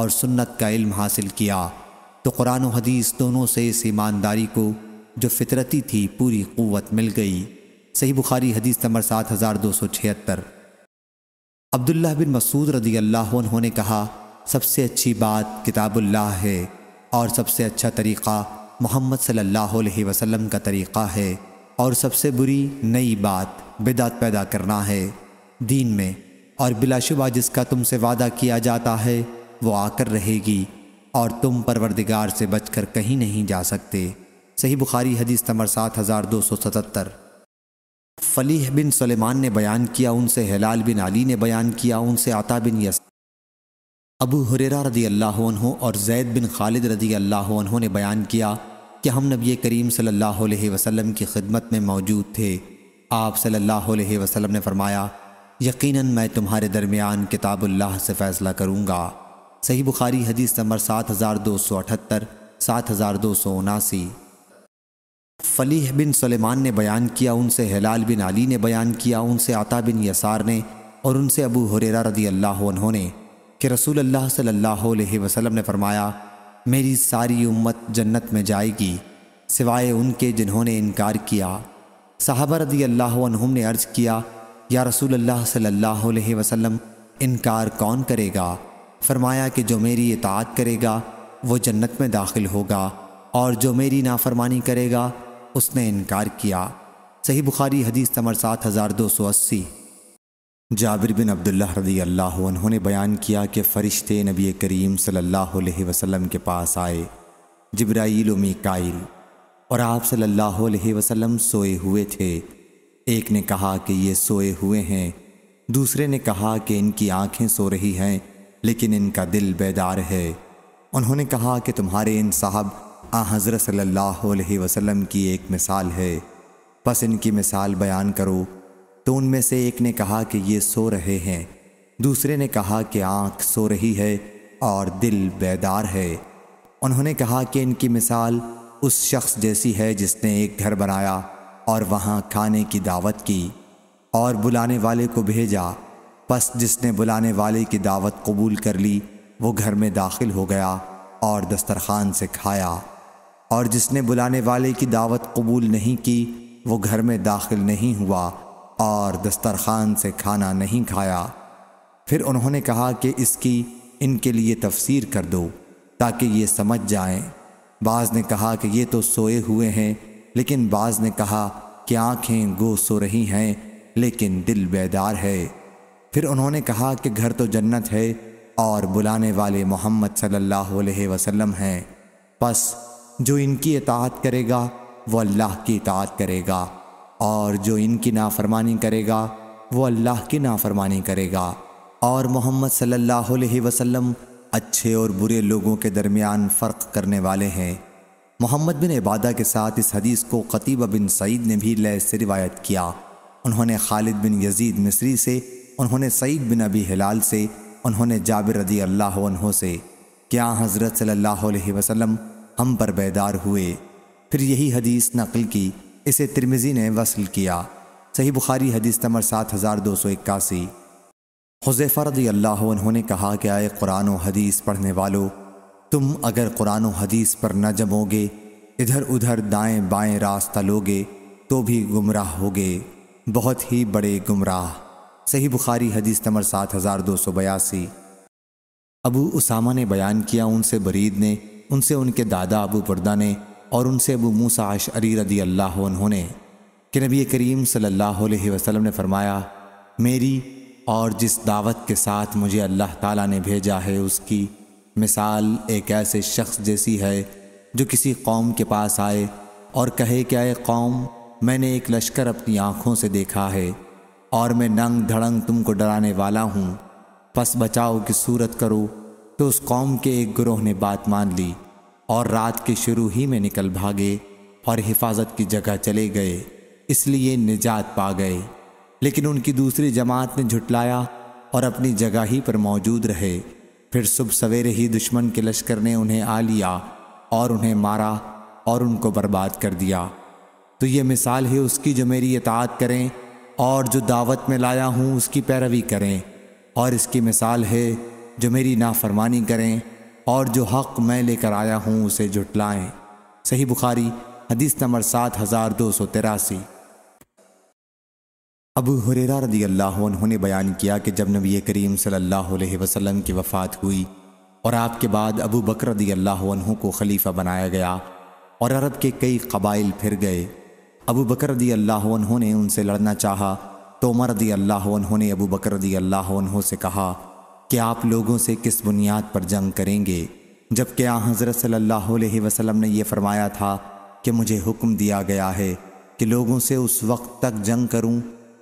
और सुन्नत का इल्म हासिल किया तो कुरान हदीस दोनों से इस ईमानदारी को जो फितरती थी पूरी क़वत मिल गई सही बुखारी हदीस नंबर सात हज़ार दो सौ छिहत्तर अब्दुल्ला बिन मसूद रदी अल्लाह उन्होंने कहा सबसे अच्छी बात किताबुल्लाह है और सबसे अच्छा तरीक़ा मोहम्मद सल्लल्लाहु अलैहि वसल्लम का तरीक़ा है और सबसे बुरी नई बात बिदात पैदा करना है दीन में और बिलाशुबा जिसका तुमसे वादा किया जाता है वो आकर रहेगी और तुम परवरदिगार से बचकर कहीं नहीं जा सकते सही बुखारी हदीस तमर सात हज़ार दो सौ सतहत्तर फलीह बिन सलेमान ने बयान किया उनसे हलाल बिन अली ने बयान किया उनसे आता बिन यस अबू हुरेरा रदी अल्लाह और जैद बिन खालिद रदी अल्लाह ने बयान किया कि हम नबी करीम सल्लल्लाहु अलैहि वसल्लम की खिदमत में मौजूद थे आप सल्लल्लाहु अलैहि वसल्लम ने फरमाया यकीनन मैं तुम्हारे दरमियान किताबुल्लाह से फ़ैसला करूँगा सही बुखारी हदीस नंबर सात हज़ार दो सौ अठहत्तर सात हज़ार दो सौ उनासी फलीह बिन सलेमान ने बयान किया उनसे हिलाल बिन अली ने बयान किया उनसे आता बिन यसार ने और उनसे अबू हुरेरा रदी अल्लाह उन्होंने कि रसूल अल्लाह सल्लल्लाहु अलैहि वसल्लम ने फरमाया मेरी सारी उम्मत जन्नत में जाएगी सिवाय उनके जिन्होंने इनकार किया साहबा रदी अल्लाहम ने अर्ज़ किया या रसूल अल्लाह सल्लल्लाहु अलैहि वसल्लम इनकार कौन करेगा फरमाया कि जो मेरी इतात करेगा वो जन्नत में दाखिल होगा और जो मेरी नाफरमानी करेगा उसने इनकार किया सही बुखारी हदीस नंबर सात हज़ार दो सौ अस्सी जाबिर बिन अब्दुल्ला रदी अल्लाह उन्होंने बयान किया कि फ़रिश्ते नबी करीम सल्लल्लाहु अलैहि वसल्लम के पास आए जब्राइल मीकाइल और आप सल्लल्लाहु अलैहि वसल्लम सोए हुए थे एक ने कहा कि ये सोए हुए हैं दूसरे ने कहा कि इनकी आंखें सो रही हैं लेकिन इनका दिल बेदार है उन्होंने कहा कि तुम्हारे इन साहब आ हज़रत सल्ला वसम की एक मिसाल है बस इनकी मिसाल बयान करो तो उनमें से एक ने कहा कि ये सो रहे हैं दूसरे ने कहा कि आँख सो रही है और दिल बेदार है उन्होंने कहा कि इनकी मिसाल उस शख्स जैसी है जिसने एक घर बनाया और वहाँ खाने की दावत की और बुलाने वाले को भेजा बस जिसने बुलाने वाले की दावत कबूल कर ली वो घर में दाखिल हो गया और दस्तरखान से खाया और जिसने बुलाने वाले की दावत कबूल नहीं की वो घर में दाखिल नहीं हुआ और दस्तरखान से खाना नहीं खाया फिर उन्होंने कहा कि इसकी इनके लिए तफसीर कर दो ताकि ये समझ जाएं। बाज़ ने कहा कि ये तो सोए हुए हैं लेकिन बाज़ ने कहा कि आँखें गो सो रही हैं लेकिन दिल बेदार है फिर उन्होंने कहा कि घर तो जन्नत है और बुलाने वाले मोहम्मद सल्लल्लाहु अलैहि वसल्लम हैं बस जो इनकी इतात करेगा वो अल्लाह की इतात करेगा और जो इनकी नाफरमानी करेगा वो अल्लाह की नाफरमानी करेगा और मोहम्मद सल्लल्लाहु अलैहि वसल्लम अच्छे और बुरे लोगों के दरमियान फ़र्क करने वाले हैं मोहम्मद बिन इबादा के साथ इस हदीस को कतीबा बिन सईद ने भी लय से रिवायत किया उन्होंने खालिद बिन यजीद मिस्री से उन्होंने सईद बिन अबी हिलाल से उन्होंने जाबिर रदी अल्लाह से क्या हज़रत सल्लल्लाहु अलैहि वसल्लम हम पर बेदार हुए फिर यही हदीस नकल की इसे तिरमिजी ने वसल किया सही बुखारी हदीस नंबर सात हज़ार दो सौ इक्यासी हुजैफा रदी अल्लाह उन्होंने कहा कि आए कुरान हदीस पढ़ने वालों तुम अगर कुरान हदीस पर न जमोगे इधर उधर दाएं बाएं रास्ता लोगे तो भी गुमराह होगे बहुत ही बड़े गुमराह सही बुखारी हदीस नंबर सात हज़ार दो सौ बयासी अबू उसामा ने बयान किया उनसे बरीद ने उनसे उनके दादा अबू बुरदा ने और उनसे अबू मूसा अरी रदी अल्लाह उन्होंने कि नबी करीम सल्लल्लाहु अलैहि वसल्लम ने फरमाया मेरी और जिस दावत के साथ मुझे अल्लाह ताला ने भेजा है उसकी मिसाल एक ऐसे शख्स जैसी है जो किसी कौम के पास आए और कहे कि आए कौम मैंने एक लश्कर अपनी आँखों से देखा है और मैं नंग धड़ंग तुमको डराने वाला हूँ पस बचाओ की सूरत करो तो उस कौम के एक ग्रोह ने बात मान ली और रात के शुरू ही में निकल भागे और हिफाजत की जगह चले गए इसलिए निजात पा गए लेकिन उनकी दूसरी जमात ने झुटलाया और अपनी जगह ही पर मौजूद रहे फिर सुबह सवेरे ही दुश्मन के लश्कर ने उन्हें आ लिया और उन्हें मारा और उनको बर्बाद कर दिया तो ये मिसाल है उसकी जो मेरी इतात करें और जो दावत में लाया हूँ उसकी पैरवी करें और इसकी मिसाल है जो मेरी नाफरमानी करें और जो हक मैं लेकर आया हूँ उसे जुटलाएं सही बुखारी हदीस नंबर सात हज़ार दो सौ तिरासी अबू हुरेरा रदी अल्लाह उन्होंने बयान किया कि जब नबी करीम सल्लल्लाहु अलैहि वसल्लम की वफ़ात हुई और आपके बाद अबू बकर रदी अल्लाह को खलीफा बनाया गया और अरब के कई कबाइल फिर गए अबू बकर रदी अल्लाह ने उनसे लड़ना चाहा तो उमर रदी अल्लाह ने अबू बकर रदी अल्लाह से कहा कि आप लोगों से किस बुनियाद पर जंग करेंगे जबकि आ हज़रत सल्लल्लाहु अलैहि वसल्लम ने यह फरमाया था कि मुझे हुक्म दिया गया है कि लोगों से उस वक्त तक जंग करूं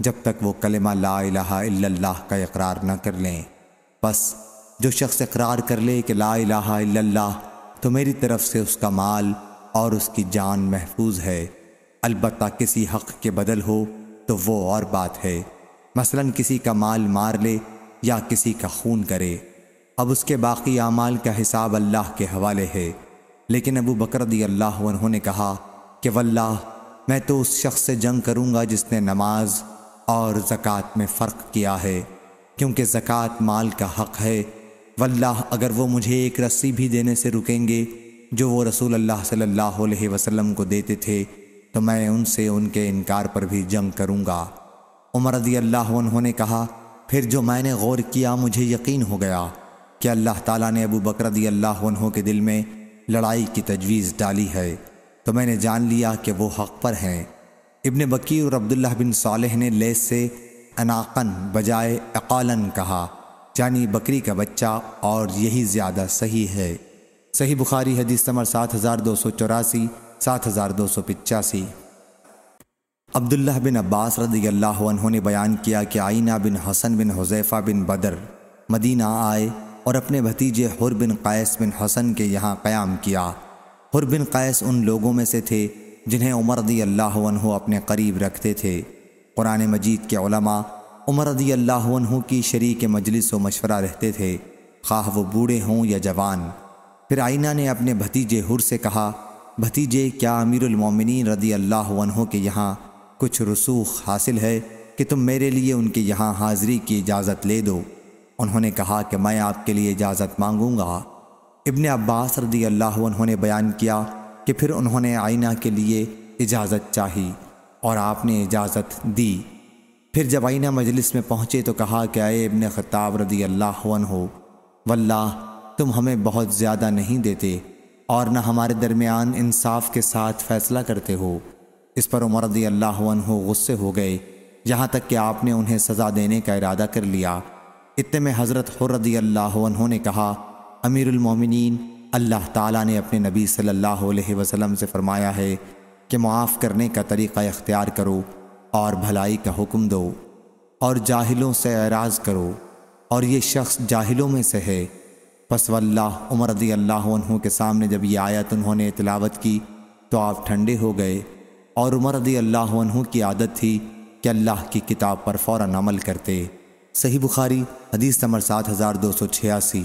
जब तक वो कलमा ला इल्लल्लाह का इकरार न कर लें बस जो शख्स इकरार कर ले कि ला इल्लल्लाह तो मेरी तरफ से उसका माल और उसकी जान महफूज है अलबत् किसी हक़ के बदल हो तो वो और बात है मसलन किसी का माल मार ले या किसी का खून करे अब उसके बाकी अमाल का हिसाब अल्लाह के हवाले है लेकिन अबू बकर अल्लाह उन्होंने कहा कि वल्लाह मैं तो उस शख्स से जंग करूँगा जिसने नमाज और ज़क़़त में फ़र्क किया है क्योंकि ज़क़़त माल का हक़ है वल्लाह अगर वो मुझे एक रस्सी भी देने से रुकेंगे जो वो रसूल अल्लाह सल्लल्लाहु अलैहि वसल्लम को देते थे तो मैं उनसे उनके इनकार पर भी जंग करूँगा उमर रदी अल्लाह उन्होंने कहा फिर जो मैंने गौर किया मुझे यकीन हो गया कि अल्लाह ताला ने अबू बकर रदी अल्लाह के दिल में लड़ाई की तजवीज़ डाली है तो मैंने जान लिया कि वो हक़ पर हैं इबन बकी और अब्दुल्ला बिन सालह ने लेस से अनाकन बजाय अकालन कहा यानी बकरी का बच्चा और यही ज़्यादा सही है सही बुखारी हदीस नंबर सात हज़ार दो सौ चौरासी सात हज़ार दो सौ पचासी अब्दुल्ला बिन अब्बास रदी अल्लाह ने बयान किया कि आइना बिन हसन बिन हुजैफ़ा बिन बदर मदीना आए और अपने भतीजे हुर बिन कैस बिन हसन के यहाँ क़याम किया हुर बिन कैस उन लोगों में से थे जिन्हें उमर रदी अल्लाह अपने करीब रखते थे कुरान मजीद के उलमा उमर रदी अल्लाह की शरीक मजलिस व मशवरा रहते थे खाह वो बूढ़े हों या जवान फिर आइना ने अपने भतीजे हुर से कहा भतीजे क्या अमीरमिन रदी अल्लाह के यहाँ कुछ रसूख हासिल है कि तुम मेरे लिए उनके यहाँ हाज़िरी की इजाज़त ले दो उन्होंने कहा कि मैं आपके लिए इजाज़त मांगूंगा इबन अब्बास रदी अल्लाह उन्होंने बयान किया कि फिर उन्होंने आईना के लिए इजाज़त चाही और आपने इजाज़त दी फिर जब आईना मजलिस में पहुँचे तो कहा कि आए इबन ख़ताब रदी अल्लाह हो वल्ला तुम हमें बहुत ज़्यादा नहीं देते और न हमारे दरमियान इंसाफ के साथ फ़ैसला करते हो इस पर उमर रदी अल्लाह गुस्से हो गए यहाँ तक कि आपने उन्हें सज़ा देने का इरादा कर लिया इतने में हज़रत हरदी अल्लाह ने कहा अमीरमिन अल्लाह ताला ने अपने नबी सल्लल्लाहु अलैहि वसल्लम से फ़रमाया है कि माफ़ करने का तरीक़ा इख्तियार करो और भलाई का हुक्म दो और जाहिलों से एराज़ करो और ये शख्स जाहिलों में से है बस वल्ला उमर रदी अल्लाह के सामने जब ये आयत उन्होंने तलावत की तो आप ठंडे हो गए और उमर रदी अल्लाह की आदत थी कि अल्लाह की किताब पर फ़ौर अमल करते सही बुखारी हदीस नंबर सात हज़ार दो सौ छियासी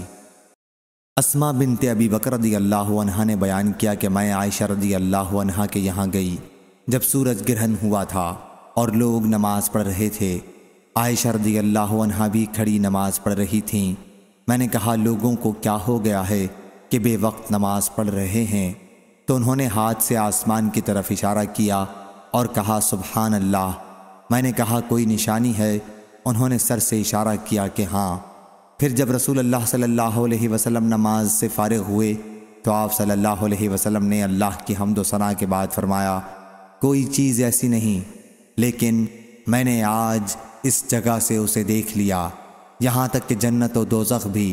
असमा बिनते अबी बकर रदी अल्लाह ने बयान किया कि मैं आयशा रदी अल्लाह के यहाँ गई जब सूरज ग्रहण हुआ था और लोग नमाज पढ़ रहे थे आयशा रदी अल्लाह भी खड़ी नमाज पढ़ रही थी मैंने कहा लोगों को क्या हो गया है कि बेवक्त नमाज पढ़ रहे हैं तो उन्होंने हाथ से आसमान की तरफ इशारा किया और कहा सुबहान अल्लाह मैंने कहा कोई निशानी है उन्होंने सर से इशारा किया कि हाँ फिर जब रसूल अल्लाह सल्लल्लाहु अलैहि वसल्लम नमाज से फ़ारिग हुए तो आप सल्लल्लाहु अलैहि वसल्लम ने अल्लाह की हमद सना के बाद फरमाया कोई चीज़ ऐसी नहीं लेकिन मैंने आज इस जगह से उसे देख लिया यहाँ तक कि जन्नत और दोजख भी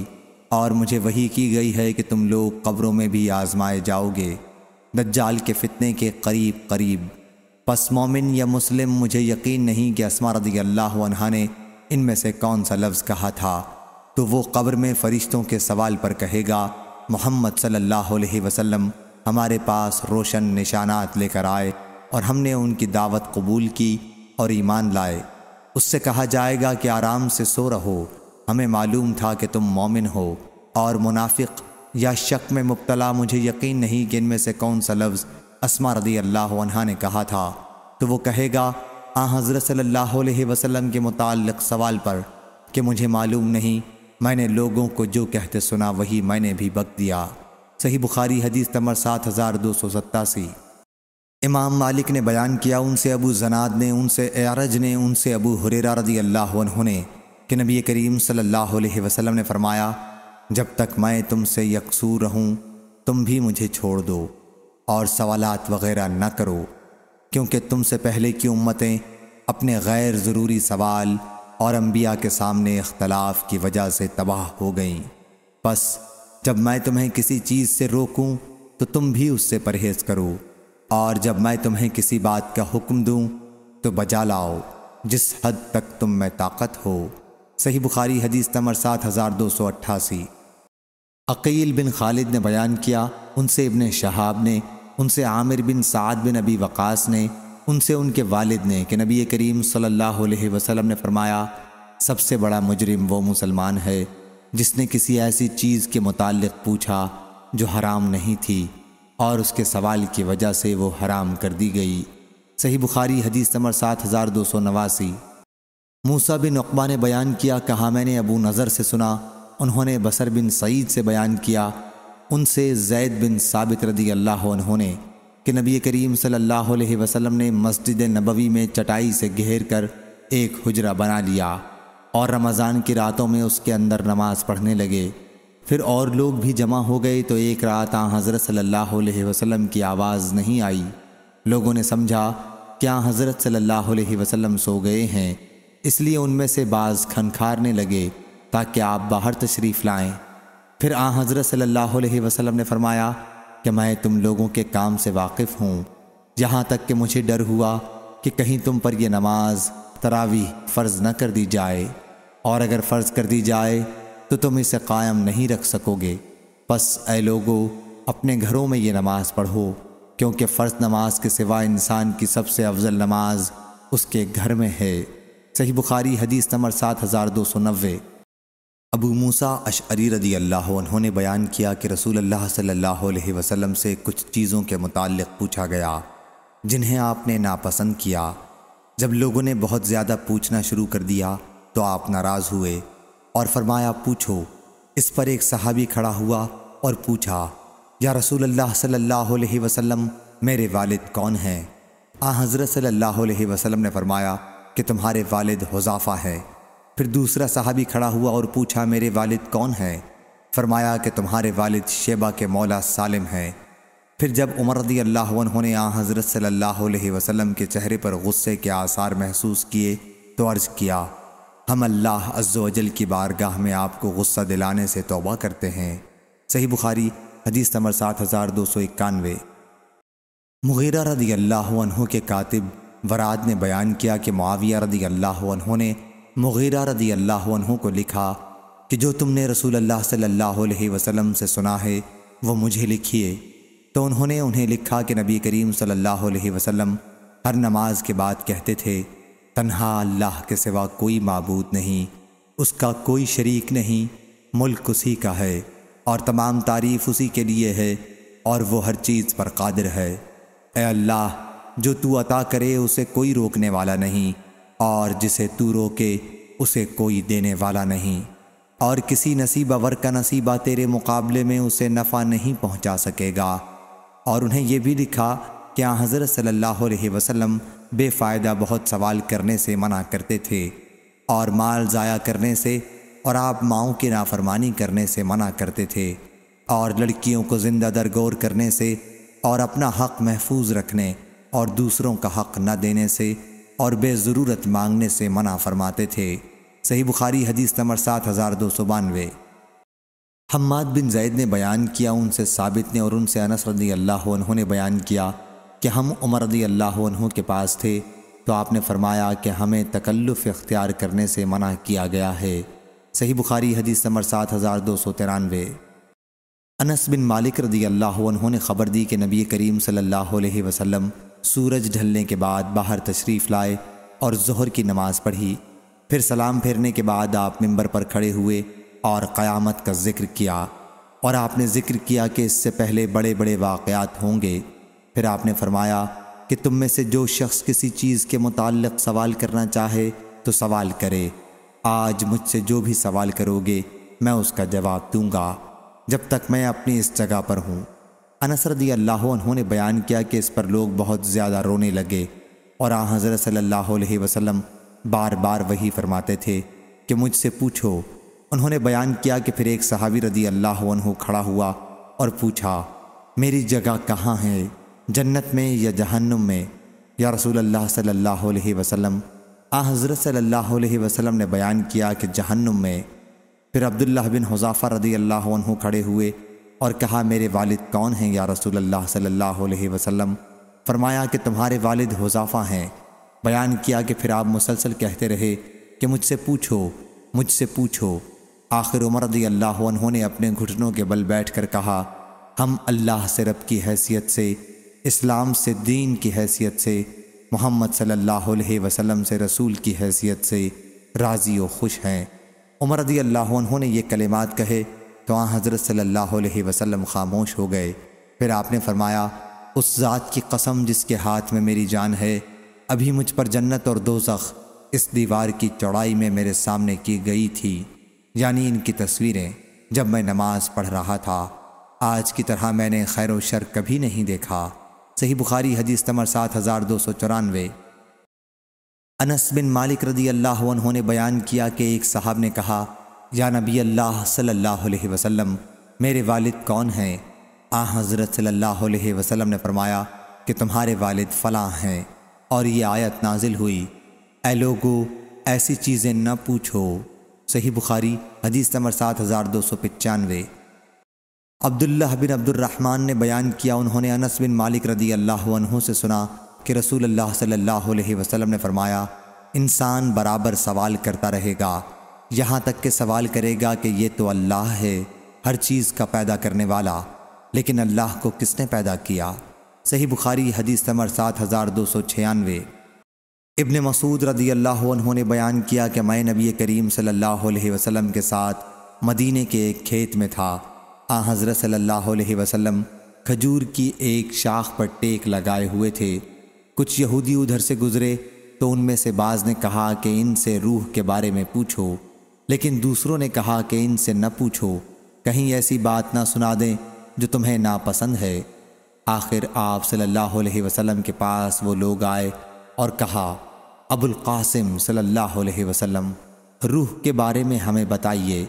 और मुझे वही की गई है कि तुम लोग कब्रों में भी आजमाए जाओगे दज्जाल के फितने के करीब करीब पस मोमिन या मुस्लिम मुझे यकीन नहीं कि असमा रदी अल्लाह ने इनमें से कौन सा लफ्ज़ कहा था तो वो कब्र में फ़रिश्तों के सवाल पर कहेगा मोहम्मद सल्लल्लाहु अलैहि वसल्लम हमारे पास रोशन निशानात लेकर आए और हमने उनकी दावत कबूल की और ईमान लाए उससे कहा जाएगा कि आराम से सो रहो हमें मालूम था कि तुम मोमिन हो और मुनाफिक या शक में मुबतला मुझे यकीन नहीं कि इनमें से कौन सा लफ्ज़ असमा रदी अल्लाह ने कहा था तो वो कहेगा आ हज़रत सल्लल्लाहु अलैहि वसल्लम के मुतक़ सवाल पर कि मुझे मालूम नहीं मैंने लोगों को जो कहते सुना वही मैंने भी बक दिया सही बुखारी हदीस तमर सात हज़ार दो सौ सत्तासी इमाम मालिक ने बयान किया उनसे अबू जनाद ने उनसे एरज ने उनसे अबू हुरेरा रदी अल्लाह ने कि नबी करीम सल्लल्लाहु अलैहि वसल्लम ने फरमाया जब तक मैं तुमसे यकसू रहूं तुम भी मुझे छोड़ दो और सवालात वगैरह न करो क्योंकि तुमसे पहले की उम्मतें अपने गैर ज़रूरी सवाल और अम्बिया के सामने इख्तलाफ की वजह से तबाह हो गईं बस जब मैं तुम्हें किसी चीज़ से रोकूं तो तुम भी उससे परहेज़ करो और जब मैं तुम्हें किसी बात का हुक्म दूं तो बजा लाओ जिस हद तक तुम में ताकत हो सही बुखारी हदीस नंबर सात हज़ार दो सौ अट्ठासी अकील बिन खालिद ने बयान किया उनसे इबन शहाब ने उनसे आमिर बिन साद बिन अबी वक़ास ने उनसे उनके वालिद ने कि नबी करीम सल्लल्लाहु अलैहि वसल्लम ने फरमाया सबसे बड़ा मुजरिम वो मुसलमान है जिसने किसी ऐसी चीज़ के मुतल पूछा जो हराम नहीं थी और उसके सवाल की वजह से वो हराम कर दी गई सही बुखारी हदीस नंबर सात हज़ार दो सौ नवासी मूसा बिन अकबा ने बयान किया कहा मैंने अबू नज़र से सुना उन्होंने बसर बिन सईद से बयान किया उनसे जैद बिन साबित रदी अल्लाह उन्होंने कि नबी करीम सल्लल्लाहु अलैहि वसल्लम ने मस्जिद नबवी में चटाई से घेर कर एक हुजरा बना लिया और रमज़ान की रातों में उसके अंदर नमाज पढ़ने लगे फिर और लोग भी जमा हो गए तो एक रात आ हज़रत सल्ला वसलम की आवाज़ नहीं आई लोगों ने समझा क्या हज़रत सल्ला वसलम सो गए हैं इसलिए उनमें से बाज़ खनखारने लगे ताकि आप बाहर तशरीफ़ लाएं फिर आ हज़रत सल्लल्लाहु अलैहि वसल्लम ने फरमाया कि मैं तुम लोगों के काम से वाकिफ़ हूँ यहाँ तक कि मुझे डर हुआ कि कहीं तुम पर यह नमाज तरावी फ़र्ज़ न कर दी जाए और अगर फ़र्ज़ कर दी जाए तो तुम इसे कायम नहीं रख सकोगे बस ए लोगो अपने घरों में ये नमाज़ पढ़ो क्योंकि फ़र्ज नमाज के सिवा इंसान की सबसे अफजल नमाज उसके घर में है सही बुखारी हदीस नंबर सात हज़ार दो सौ नब्बे अबू मूसा अशरी रदी अल्लाह उन्होंने बयान किया कि रसूल अल्लाह सल्लल्लाहु अलैहि वसल्लम से कुछ चीज़ों के मुतालिक पूछा गया जिन्हें आपने नापसंद किया जब लोगों ने बहुत ज़्यादा पूछना शुरू कर दिया तो आप नाराज़ हुए और फरमाया पूछो इस पर एक सहाबी खड़ा हुआ और पूछा या रसूल अल्लाह सल्लल्लाहु अलैहि वसल्लम मेरे वालिद कौन हैं आ हज़रत सल्लल्लाहु अलैहि वसल्लम ने फरमाया कि तुम्हारे वालिद हुजाफ़ा है फिर दूसरा साहबी खड़ा हुआ और पूछा मेरे वालिद कौन है फरमाया कि तुम्हारे वालिद शेबा के मौला सालिम हैं फिर जब उमर रदी अल्लाह ने आ हज़रत सल्लल्लाहु अलैहि वसल्लम के चेहरे पर गुस्से के आसार महसूस किए तो अर्ज़ किया हम अल्लाह अजल की बारगाह में आपको गुस्सा दिलाने से तोबा करते हैं सही बुखारी हदीस नंबर सात हज़ार दो सौ इक्यानवे मुगैर रदी अल्लाह के कातिब वराद ने बयान किया कि माविया रदी अल्लाह ने मुगीरा रदी अल्लाह को लिखा कि जो तुमने रसूल अल्लाह सल्लल्लाहु अलैहि वसल्लम से सुना है वो मुझे लिखिए तो उन्होंने उन्हें लिखा कि नबी करीम सल्लल्लाहु अलैहि वसल्लम हर नमाज के बाद कहते थे तन्हा अल्लाह के सिवा कोई मबूद नहीं उसका कोई शरीक नहीं मुल्क उसी का है और तमाम तारीफ़ उसी के लिए है और वो हर चीज़ पर कादिर है ए अल्लाह जो तू अता करे उसे कोई रोकने वाला नहीं और जिसे तू रोके उसे कोई देने वाला नहीं और किसी नसीबावर का नसीबा तेरे मुकाबले में उसे नफ़ा नहीं पहुंचा सकेगा और उन्हें यह भी लिखा कि हज़रत सल्लल्लाहु अलैहि वसल्लम बेफ़ायदा बहुत सवाल करने से मना करते थे और माल ज़ाया करने से और आप माओ की नाफरमानी करने से मना करते थे और लड़कियों को ज़िंदा दरगोर करने से और अपना हक़ महफूज रखने और दूसरों का हक़ न देने से और बेज़रूरत मांगने से मना फरमाते थे सही बुखारी हदीस नंबर सात हज़ार दो सौ बानवे हम्माद बिन जैद ने बयान किया उनसे साबित ने और उनसे अनस रदी अल्लाह ने बयान किया कि हम उमर रदी अल्लाह के पास थे तो आपने फरमाया कि हमें तकल्लुफ़ इख्तियार करने से मना किया गया है सही बुखारी हदीस नंबर सात हज़ार दो सौ तिरानवे अनस बिन मालिक रदी अल्लाह ने ख़बर दी कि नबी करीम सल्ला वसलम सूरज ढलने के बाद बाहर तशरीफ़ लाए और जहर की नमाज़ पढ़ी फिर सलाम फेरने के बाद आप मंबर पर खड़े हुए और क़यामत का जिक्र किया और आपने जिक्र किया कि इससे पहले बड़े बड़े वाक़ात होंगे फिर आपने फरमाया कि तुम में से जो शख्स किसी चीज़ के मुतल सवाल करना चाहे तो सवाल करे आज मुझसे जो भी सवाल करोगे मैं उसका जवाब दूंगा जब तक मैं अपनी इस जगह पर हूँ अनसरदी अल्लाह ने बयान किया कि इस पर लोग बहुत ज़्यादा रोने लगे और आ हज़रत सल्ला वसम बार बार वही फरमाते थे कि मुझसे पूछो उन्होंने बयान किया कि फिर एक सहावी रदी अल्लाह खड़ा हुआ और पूछा मेरी जगह कहाँ है जन्नत में या जहन्नुम में या रसूल अल्लाह सल्ला वसम आ हज़रत सल्ला वसम ने बयान किया कि जहन्नुम में फिर अब्दुल्ला बिन हुजाफ़ा रदी अल्लाह खड़े हुए और कहा मेरे वालिद कौन हैं या रसूल अल्लाह सल्लल्लाहु अलैहि वसल्लम फरमाया कि तुम्हारे वालिद हुजाफ़ा हैं बयान किया कि फिर आप मुसलसल कहते रहे कि मुझसे पूछो मुझसे पूछो आखिर उमर रदी अल्लाह उन्होंने अपने घुटनों के बल बैठ कर कहा हम अल्लाह से रब की हैसियत से इस्लाम से दीन की हैसियत से मोहम्मद सल्लल्लाहु अलैहि वसल्लम से रसूल की हैसियत से राज़ी व खुश हैं उमर रदी अल्लाह उन्होंने ये कलिमात कहे तो आ हज़रत सल्लल्लाहु अलैहि वसल्लम खामोश हो गए फिर आपने फरमाया उस ज़ात की कसम जिसके हाथ में मेरी जान है अभी मुझ पर जन्नत और जख इस दीवार की चौड़ाई में मेरे सामने की गई थी यानी इनकी तस्वीरें जब मैं नमाज़ पढ़ रहा था आज की तरह मैंने खैर शर कभी नहीं देखा सही बुखारी हदीस तमर सात हज़ार दो सौ चौरानवे अनस बिन मालिक रदी अल्लाह उन्होंने बयान किया कि एक साहब ने कहा या नबी अल्लाह सल्लल्लाहु अलैहि वसल्लम मेरे वालिद कौन हैं आ हज़रत सल्लल्लाहु अलैहि वसल्लम ने फरमाया कि तुम्हारे वालिद फ़लाँ हैं और ये आयत नाजिल हुई ए लोगो ऐसी चीज़ें न पूछो सही बुखारी हदीस नंबर सात हज़ार दो सौ पचानवे अब्दुल्ला बिन अब्दुलरहमान ने बयान किया उन्होंने अनस बिन मालिक रदी अल्लाह से सुना कि रसूल अल्लाह सल्लल्लाहु अलैहि वसल्लम ने फरमाया इंसान बराबर सवाल करता रहेगा यहाँ तक के सवाल करेगा कि ये तो अल्लाह है हर चीज़ का पैदा करने वाला लेकिन अल्लाह को किसने पैदा किया सही बुखारी हदीस समर सात हज़ार दो सौ छियानवे इबन मसूद रदी अल्लाह उन्होंने बयान किया कि मैं नबी करीम सल्लल्लाहु अलैहि वसल्लम के साथ मदीने के एक खेत में था आ हाँ, हज़रत सल्लल्लाहु अलैहि वसल्लम खजूर की एक शाख पर टेक लगाए हुए थे कुछ यहूदी उधर से गुज़रे तो उनमें से बाज़ ने कहा कि इनसे रूह के बारे में पूछो लेकिन दूसरों ने कहा कि इनसे न पूछो कहीं ऐसी बात ना सुना दें जो तुम्हें नापसंद है आखिर आप सल्लल्लाहु अलैहि वसल्लम के पास वो लोग आए और कहा अबुल कासिम सल्लल्लाहु अलैहि वसल्लम रूह के बारे में हमें बताइए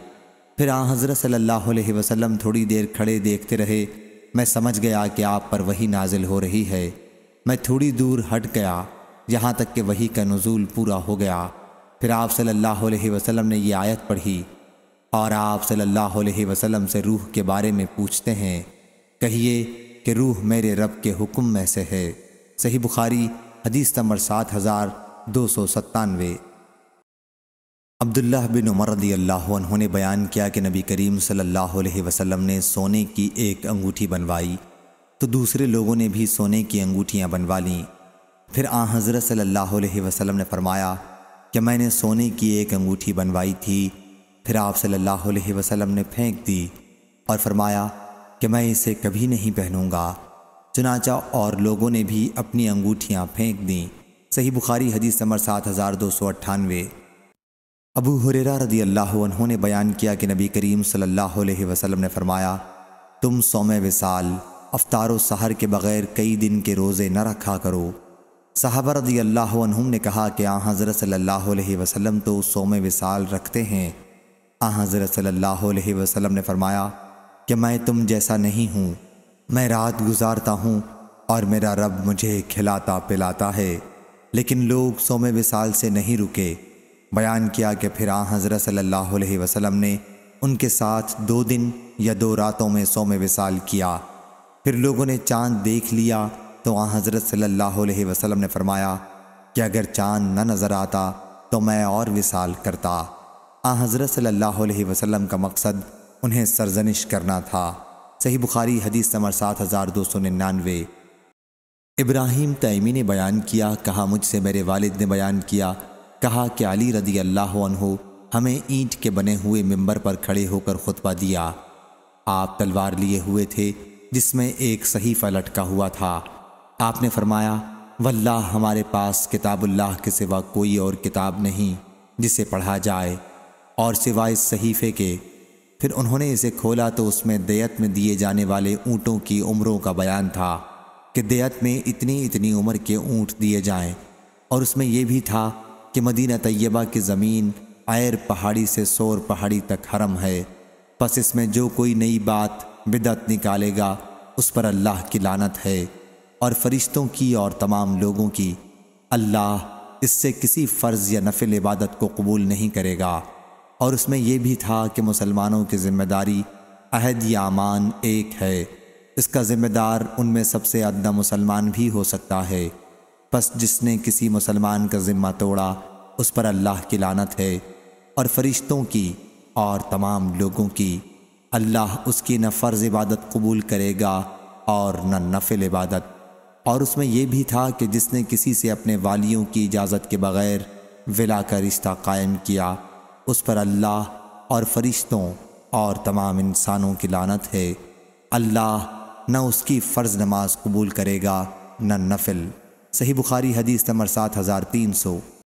फिर आ हज़रत सल्लल्लाहु अलैहि वसल्लम थोड़ी देर खड़े देखते रहे मैं समझ गया कि आप पर वही नाजिल हो रही है मैं थोड़ी दूर हट गया यहाँ तक कि वही का नज़ूल पूरा हो गया फिर आप सल्लल्लाहु अलैहि वसल्लम ने ये आयत पढ़ी और आप सल्लल्लाहु अलैहि वसल्लम से रूह के बारे में पूछते हैं कहिए कि रूह मेरे रब के हुक्म में से है सही बुखारी हदीस नंबर सात हज़ार दो सौ सत्तानवे अब्दुल्लाह बिन उमर अल्लाह ने बयान किया कि नबी करीम सल्लल्लाहु अलैहि वसल्लम ने सोने की एक अंगूठी बनवाई तो दूसरे लोगों ने भी सोने की अंगूठियाँ बनवा लीं फिर आ हज़रत सल्लल्लाहु अलैहि वसल्लम ने फरमाया कि मैंने सोने की एक अंगूठी बनवाई थी फिर आप सल्लल्लाहु अलैहि वसल्लम ने फेंक दी और फरमाया कि मैं इसे कभी नहीं पहनूंगा चुनाचा और लोगों ने भी अपनी अंगूठियाँ फेंक दी सही बुखारी हदीस नंबर सात हज़ार दो सौ अट्ठानवे अबू हुरेरा रदी अल्लाह ने बयान किया कि नबी करीम सल्लल्लाहु अलैहि वसल्लम ने फरमाया तुम सौम विसाल अफ्तार सहर के बग़ैर कई दिन के रोज़े न रखा करो साहबा रदी ने कहा कि आ हज़रत सल्ला वसलम तो सोम विसाल रखते हैं आ हज़रत सल्ला वसम ने फरमाया कि मैं तुम जैसा नहीं हूँ मैं रात गुजारता हूँ और मेरा रब मुझे खिलाता पिलाता है लेकिन लोग सोम विसाल से नहीं रुके बयान किया कि फिर आ हज़रत सल्ला वसलम ने उनके साथ दो दिन या दो रातों में सोम विसाल किया फिर लोगों ने चाँद देख लिया तो आ हज़रत सल्लल्लाहु अलैहि वसल्लम ने फरमाया कि अगर चाँद न नज़र आता तो मैं और विसाल करता आ हज़रत वसल्लम का मकसद उन्हें सरजनिश करना था सही बुखारी हदीस समर सात हज़ार दो सौ निन्यानवे इब्राहिम तयमी ने बयान किया कहा मुझसे मेरे वालिद ने बयान किया कहा कि अली रदी अल्लाह हमें ईंट के बने हुए मंबर पर खड़े होकर खुतबा दिया आप तलवार लिए हुए थे जिसमें एक सहीफ़ा लटका हुआ था आपने फरमाया वल्लाह हमारे पास किताबुल्लाह के सिवा कोई और किताब नहीं जिसे पढ़ा जाए और सिवाय इस सहीफ़े के फिर उन्होंने इसे खोला तो उसमें दयत में दिए जाने वाले ऊँटों की उम्रों का बयान था कि दयत में इतनी इतनी उम्र के ऊँट दिए जाएं और उसमें यह भी था कि मदीना तय्यबा की ज़मीन आयर पहाड़ी से सोर पहाड़ी तक हरम है बस इसमें जो कोई नई बात बिदत निकालेगा उस पर अल्लाह की लानत है और फरिश्तों की और तमाम लोगों की अल्लाह इससे किसी फ़र्ज़ या नफिल इबादत को कबूल नहीं करेगा और उसमें यह भी था कि मुसलमानों की ज़िम्मेदारी अहद या अमान एक है इसका ज़िम्मेदार उनमें सबसे अदना मुसलमान भी हो सकता है बस जिसने किसी मुसलमान का ज़िम्मा तोड़ा उस पर अल्लाह की लानत है और फरिश्तों की और तमाम लोगों की अल्लाह उसकी न फ़र्ज़ इबादत कबूल करेगा और न नफिल इबादत और उसमें यह भी था कि जिसने किसी से अपने वालियों की इजाज़त के बग़ैर विला का रिश्ता कायम किया उस पर अल्लाह और फरिश्तों और तमाम इंसानों की लानत है अल्लाह न उसकी फ़र्ज़ नमाज कबूल करेगा न नफिल सही बुखारी हदीस नंबर सात हज़ार तीन सौ